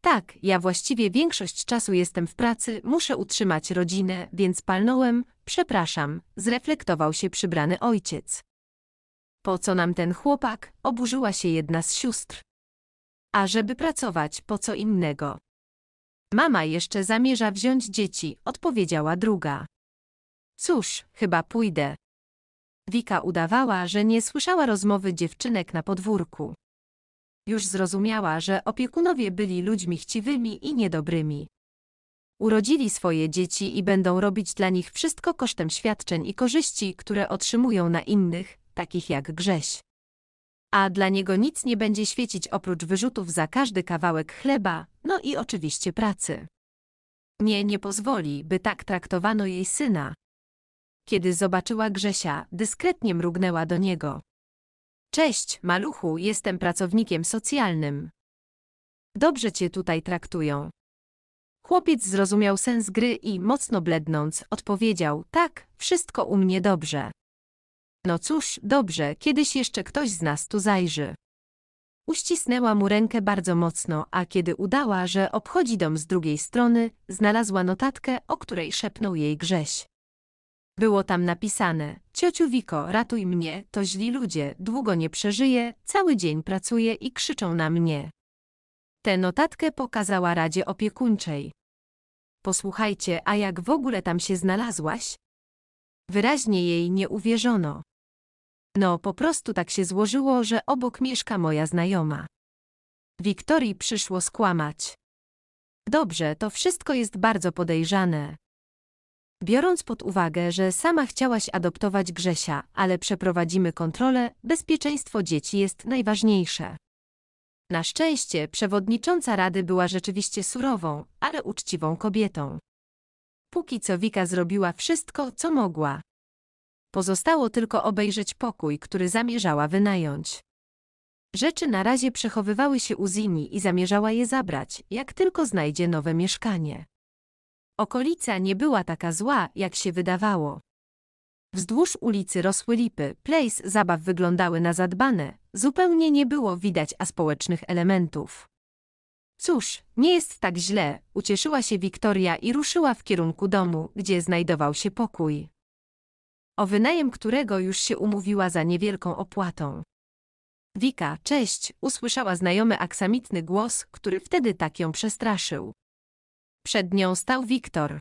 Tak, ja właściwie większość czasu jestem w pracy, muszę utrzymać rodzinę, więc palnąłem, przepraszam, zreflektował się przybrany ojciec. Po co nam ten chłopak? oburzyła się jedna z sióstr. A żeby pracować, po co innego? Mama jeszcze zamierza wziąć dzieci, odpowiedziała druga. Cóż, chyba pójdę. Wika udawała, że nie słyszała rozmowy dziewczynek na podwórku. Już zrozumiała, że opiekunowie byli ludźmi chciwymi i niedobrymi. Urodzili swoje dzieci i będą robić dla nich wszystko kosztem świadczeń i korzyści, które otrzymują na innych, takich jak Grześ. A dla niego nic nie będzie świecić oprócz wyrzutów za każdy kawałek chleba, no i oczywiście pracy. Nie, nie pozwoli, by tak traktowano jej syna. Kiedy zobaczyła Grzesia, dyskretnie mrugnęła do niego. Cześć, maluchu, jestem pracownikiem socjalnym. Dobrze cię tutaj traktują. Chłopiec zrozumiał sens gry i, mocno blednąc, odpowiedział: Tak, wszystko u mnie dobrze. No cóż, dobrze, kiedyś jeszcze ktoś z nas tu zajrzy. Uścisnęła mu rękę bardzo mocno, a kiedy udała, że obchodzi dom z drugiej strony, znalazła notatkę, o której szepnął jej Grześ. Było tam napisane, ciociu Wiko, ratuj mnie, to źli ludzie, długo nie przeżyję, cały dzień pracuję i krzyczą na mnie. Tę notatkę pokazała Radzie Opiekuńczej. Posłuchajcie, a jak w ogóle tam się znalazłaś? Wyraźnie jej nie uwierzono. No, po prostu tak się złożyło, że obok mieszka moja znajoma. Wiktorii przyszło skłamać. Dobrze, to wszystko jest bardzo podejrzane. Biorąc pod uwagę, że sama chciałaś adoptować Grzesia, ale przeprowadzimy kontrolę, bezpieczeństwo dzieci jest najważniejsze. Na szczęście przewodnicząca rady była rzeczywiście surową, ale uczciwą kobietą. Póki co Wika zrobiła wszystko, co mogła. Pozostało tylko obejrzeć pokój, który zamierzała wynająć. Rzeczy na razie przechowywały się u Zini i zamierzała je zabrać, jak tylko znajdzie nowe mieszkanie. Okolica nie była taka zła, jak się wydawało. Wzdłuż ulicy rosły lipy, place zabaw wyglądały na zadbane, zupełnie nie było widać aspołecznych elementów. Cóż, nie jest tak źle, ucieszyła się Wiktoria i ruszyła w kierunku domu, gdzie znajdował się pokój o wynajem którego już się umówiła za niewielką opłatą. Wika, cześć, usłyszała znajomy aksamitny głos, który wtedy tak ją przestraszył. Przed nią stał Wiktor.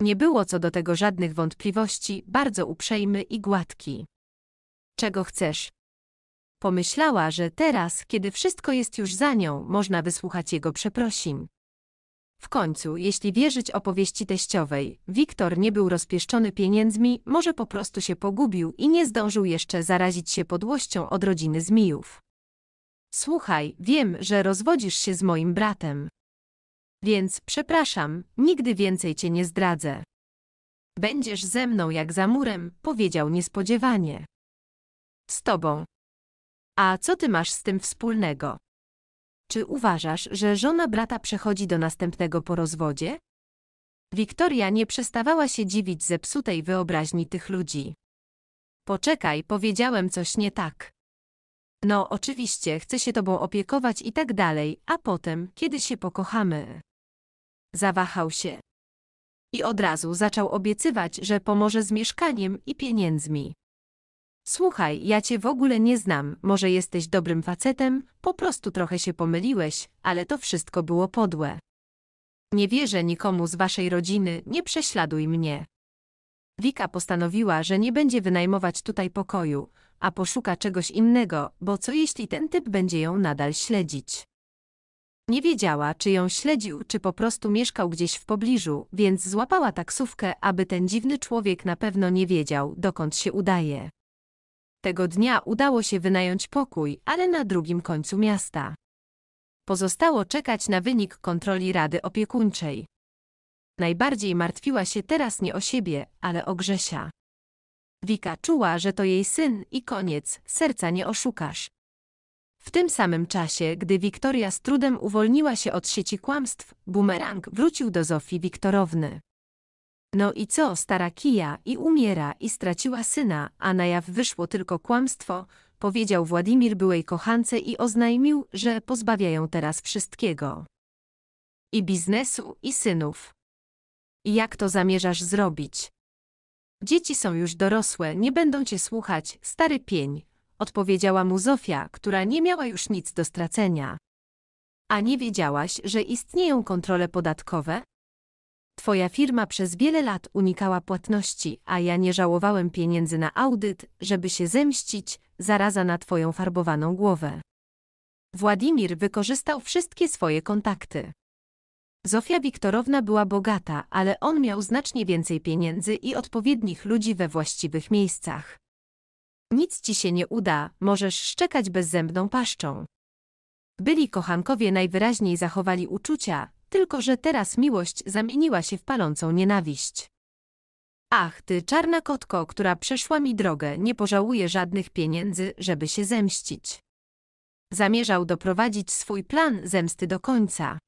Nie było co do tego żadnych wątpliwości, bardzo uprzejmy i gładki. Czego chcesz? Pomyślała, że teraz, kiedy wszystko jest już za nią, można wysłuchać jego przeprosin. W końcu, jeśli wierzyć opowieści teściowej, Wiktor nie był rozpieszczony pieniędzmi, może po prostu się pogubił i nie zdążył jeszcze zarazić się podłością od rodziny Zmijów. Słuchaj, wiem, że rozwodzisz się z moim bratem. Więc, przepraszam, nigdy więcej cię nie zdradzę. Będziesz ze mną jak za murem, powiedział niespodziewanie. Z tobą. A co ty masz z tym wspólnego? Czy uważasz, że żona brata przechodzi do następnego po rozwodzie? Wiktoria nie przestawała się dziwić zepsutej wyobraźni tych ludzi. Poczekaj, powiedziałem coś nie tak. No, oczywiście, chcę się tobą opiekować i tak dalej, a potem, kiedy się pokochamy. Zawahał się. I od razu zaczął obiecywać, że pomoże z mieszkaniem i pieniędzmi. Słuchaj, ja cię w ogóle nie znam, może jesteś dobrym facetem, po prostu trochę się pomyliłeś, ale to wszystko było podłe. Nie wierzę nikomu z waszej rodziny, nie prześladuj mnie. Wika postanowiła, że nie będzie wynajmować tutaj pokoju, a poszuka czegoś innego, bo co jeśli ten typ będzie ją nadal śledzić? Nie wiedziała, czy ją śledził, czy po prostu mieszkał gdzieś w pobliżu, więc złapała taksówkę, aby ten dziwny człowiek na pewno nie wiedział, dokąd się udaje. Tego dnia udało się wynająć pokój, ale na drugim końcu miasta. Pozostało czekać na wynik kontroli Rady Opiekuńczej. Najbardziej martwiła się teraz nie o siebie, ale o Grzesia. Wika czuła, że to jej syn i koniec, serca nie oszukasz. W tym samym czasie, gdy Wiktoria z trudem uwolniła się od sieci kłamstw, bumerang wrócił do Zofii Wiktorowny. No i co, stara kija i umiera i straciła syna, a na jaw wyszło tylko kłamstwo, powiedział Władimir byłej kochance i oznajmił, że pozbawiają teraz wszystkiego. I biznesu, i synów. I jak to zamierzasz zrobić? Dzieci są już dorosłe, nie będą cię słuchać, stary pień, odpowiedziała mu Zofia, która nie miała już nic do stracenia. A nie wiedziałaś, że istnieją kontrole podatkowe? Twoja firma przez wiele lat unikała płatności, a ja nie żałowałem pieniędzy na audyt, żeby się zemścić, zaraza na Twoją farbowaną głowę. Władimir wykorzystał wszystkie swoje kontakty. Zofia Wiktorowna była bogata, ale on miał znacznie więcej pieniędzy i odpowiednich ludzi we właściwych miejscach. Nic ci się nie uda, możesz szczekać bezzębną paszczą. Byli kochankowie najwyraźniej zachowali uczucia, tylko że teraz miłość zamieniła się w palącą nienawiść. Ach, ty czarna kotko, która przeszła mi drogę, nie pożałuje żadnych pieniędzy, żeby się zemścić. Zamierzał doprowadzić swój plan zemsty do końca.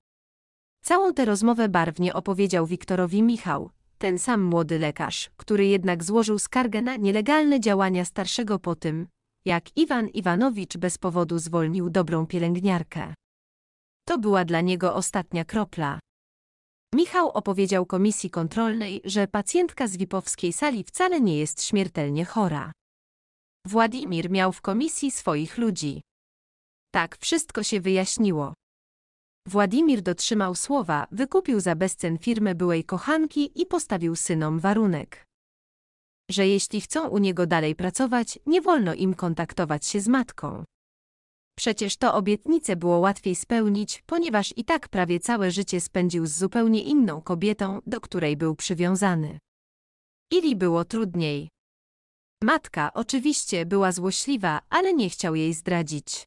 Całą tę rozmowę barwnie opowiedział Wiktorowi Michał, ten sam młody lekarz, który jednak złożył skargę na nielegalne działania starszego po tym, jak Iwan Iwanowicz bez powodu zwolnił dobrą pielęgniarkę. To była dla niego ostatnia kropla. Michał opowiedział komisji kontrolnej, że pacjentka z Wipowskiej sali wcale nie jest śmiertelnie chora. Władimir miał w komisji swoich ludzi. Tak wszystko się wyjaśniło. Władimir dotrzymał słowa, wykupił za bezcen firmę byłej kochanki i postawił synom warunek. Że jeśli chcą u niego dalej pracować, nie wolno im kontaktować się z matką. Przecież to obietnicę było łatwiej spełnić, ponieważ i tak prawie całe życie spędził z zupełnie inną kobietą, do której był przywiązany. Ili było trudniej. Matka oczywiście była złośliwa, ale nie chciał jej zdradzić.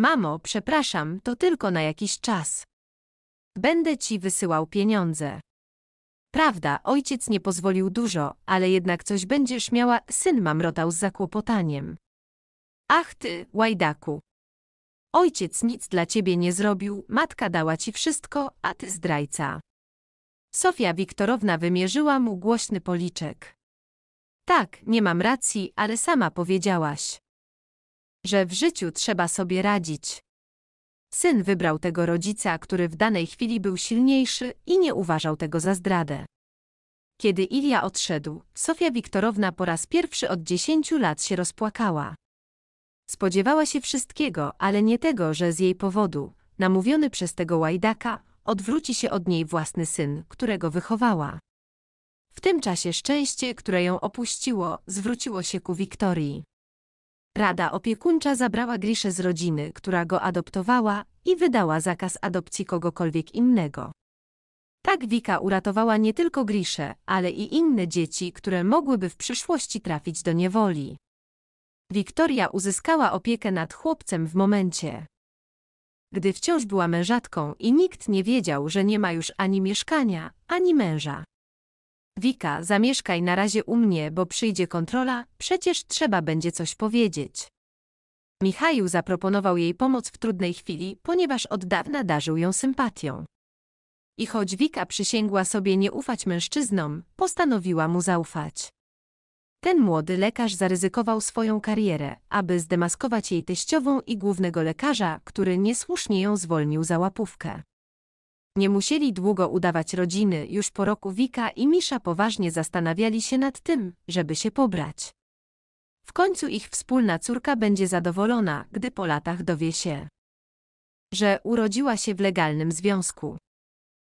Mamo, przepraszam, to tylko na jakiś czas. Będę ci wysyłał pieniądze. Prawda, ojciec nie pozwolił dużo, ale jednak coś będziesz miała, syn mamrotał z zakłopotaniem. Ach ty, łajdaku. Ojciec nic dla ciebie nie zrobił, matka dała ci wszystko, a ty zdrajca. Sofia Wiktorowna wymierzyła mu głośny policzek. Tak, nie mam racji, ale sama powiedziałaś, że w życiu trzeba sobie radzić. Syn wybrał tego rodzica, który w danej chwili był silniejszy i nie uważał tego za zdradę. Kiedy Ilia odszedł, Sofia Wiktorowna po raz pierwszy od dziesięciu lat się rozpłakała. Spodziewała się wszystkiego, ale nie tego, że z jej powodu, namówiony przez tego łajdaka, odwróci się od niej własny syn, którego wychowała. W tym czasie szczęście, które ją opuściło, zwróciło się ku Wiktorii. Rada opiekuńcza zabrała Griszę z rodziny, która go adoptowała i wydała zakaz adopcji kogokolwiek innego. Tak Wika uratowała nie tylko Griszę, ale i inne dzieci, które mogłyby w przyszłości trafić do niewoli. Wiktoria uzyskała opiekę nad chłopcem w momencie, gdy wciąż była mężatką i nikt nie wiedział, że nie ma już ani mieszkania, ani męża. Wika, zamieszkaj na razie u mnie, bo przyjdzie kontrola, przecież trzeba będzie coś powiedzieć. Michał zaproponował jej pomoc w trudnej chwili, ponieważ od dawna darzył ją sympatią. I choć Wika przysięgła sobie nie ufać mężczyznom, postanowiła mu zaufać. Ten młody lekarz zaryzykował swoją karierę, aby zdemaskować jej teściową i głównego lekarza, który niesłusznie ją zwolnił za łapówkę. Nie musieli długo udawać rodziny, już po roku Wika i Misza poważnie zastanawiali się nad tym, żeby się pobrać. W końcu ich wspólna córka będzie zadowolona, gdy po latach dowie się, że urodziła się w legalnym związku.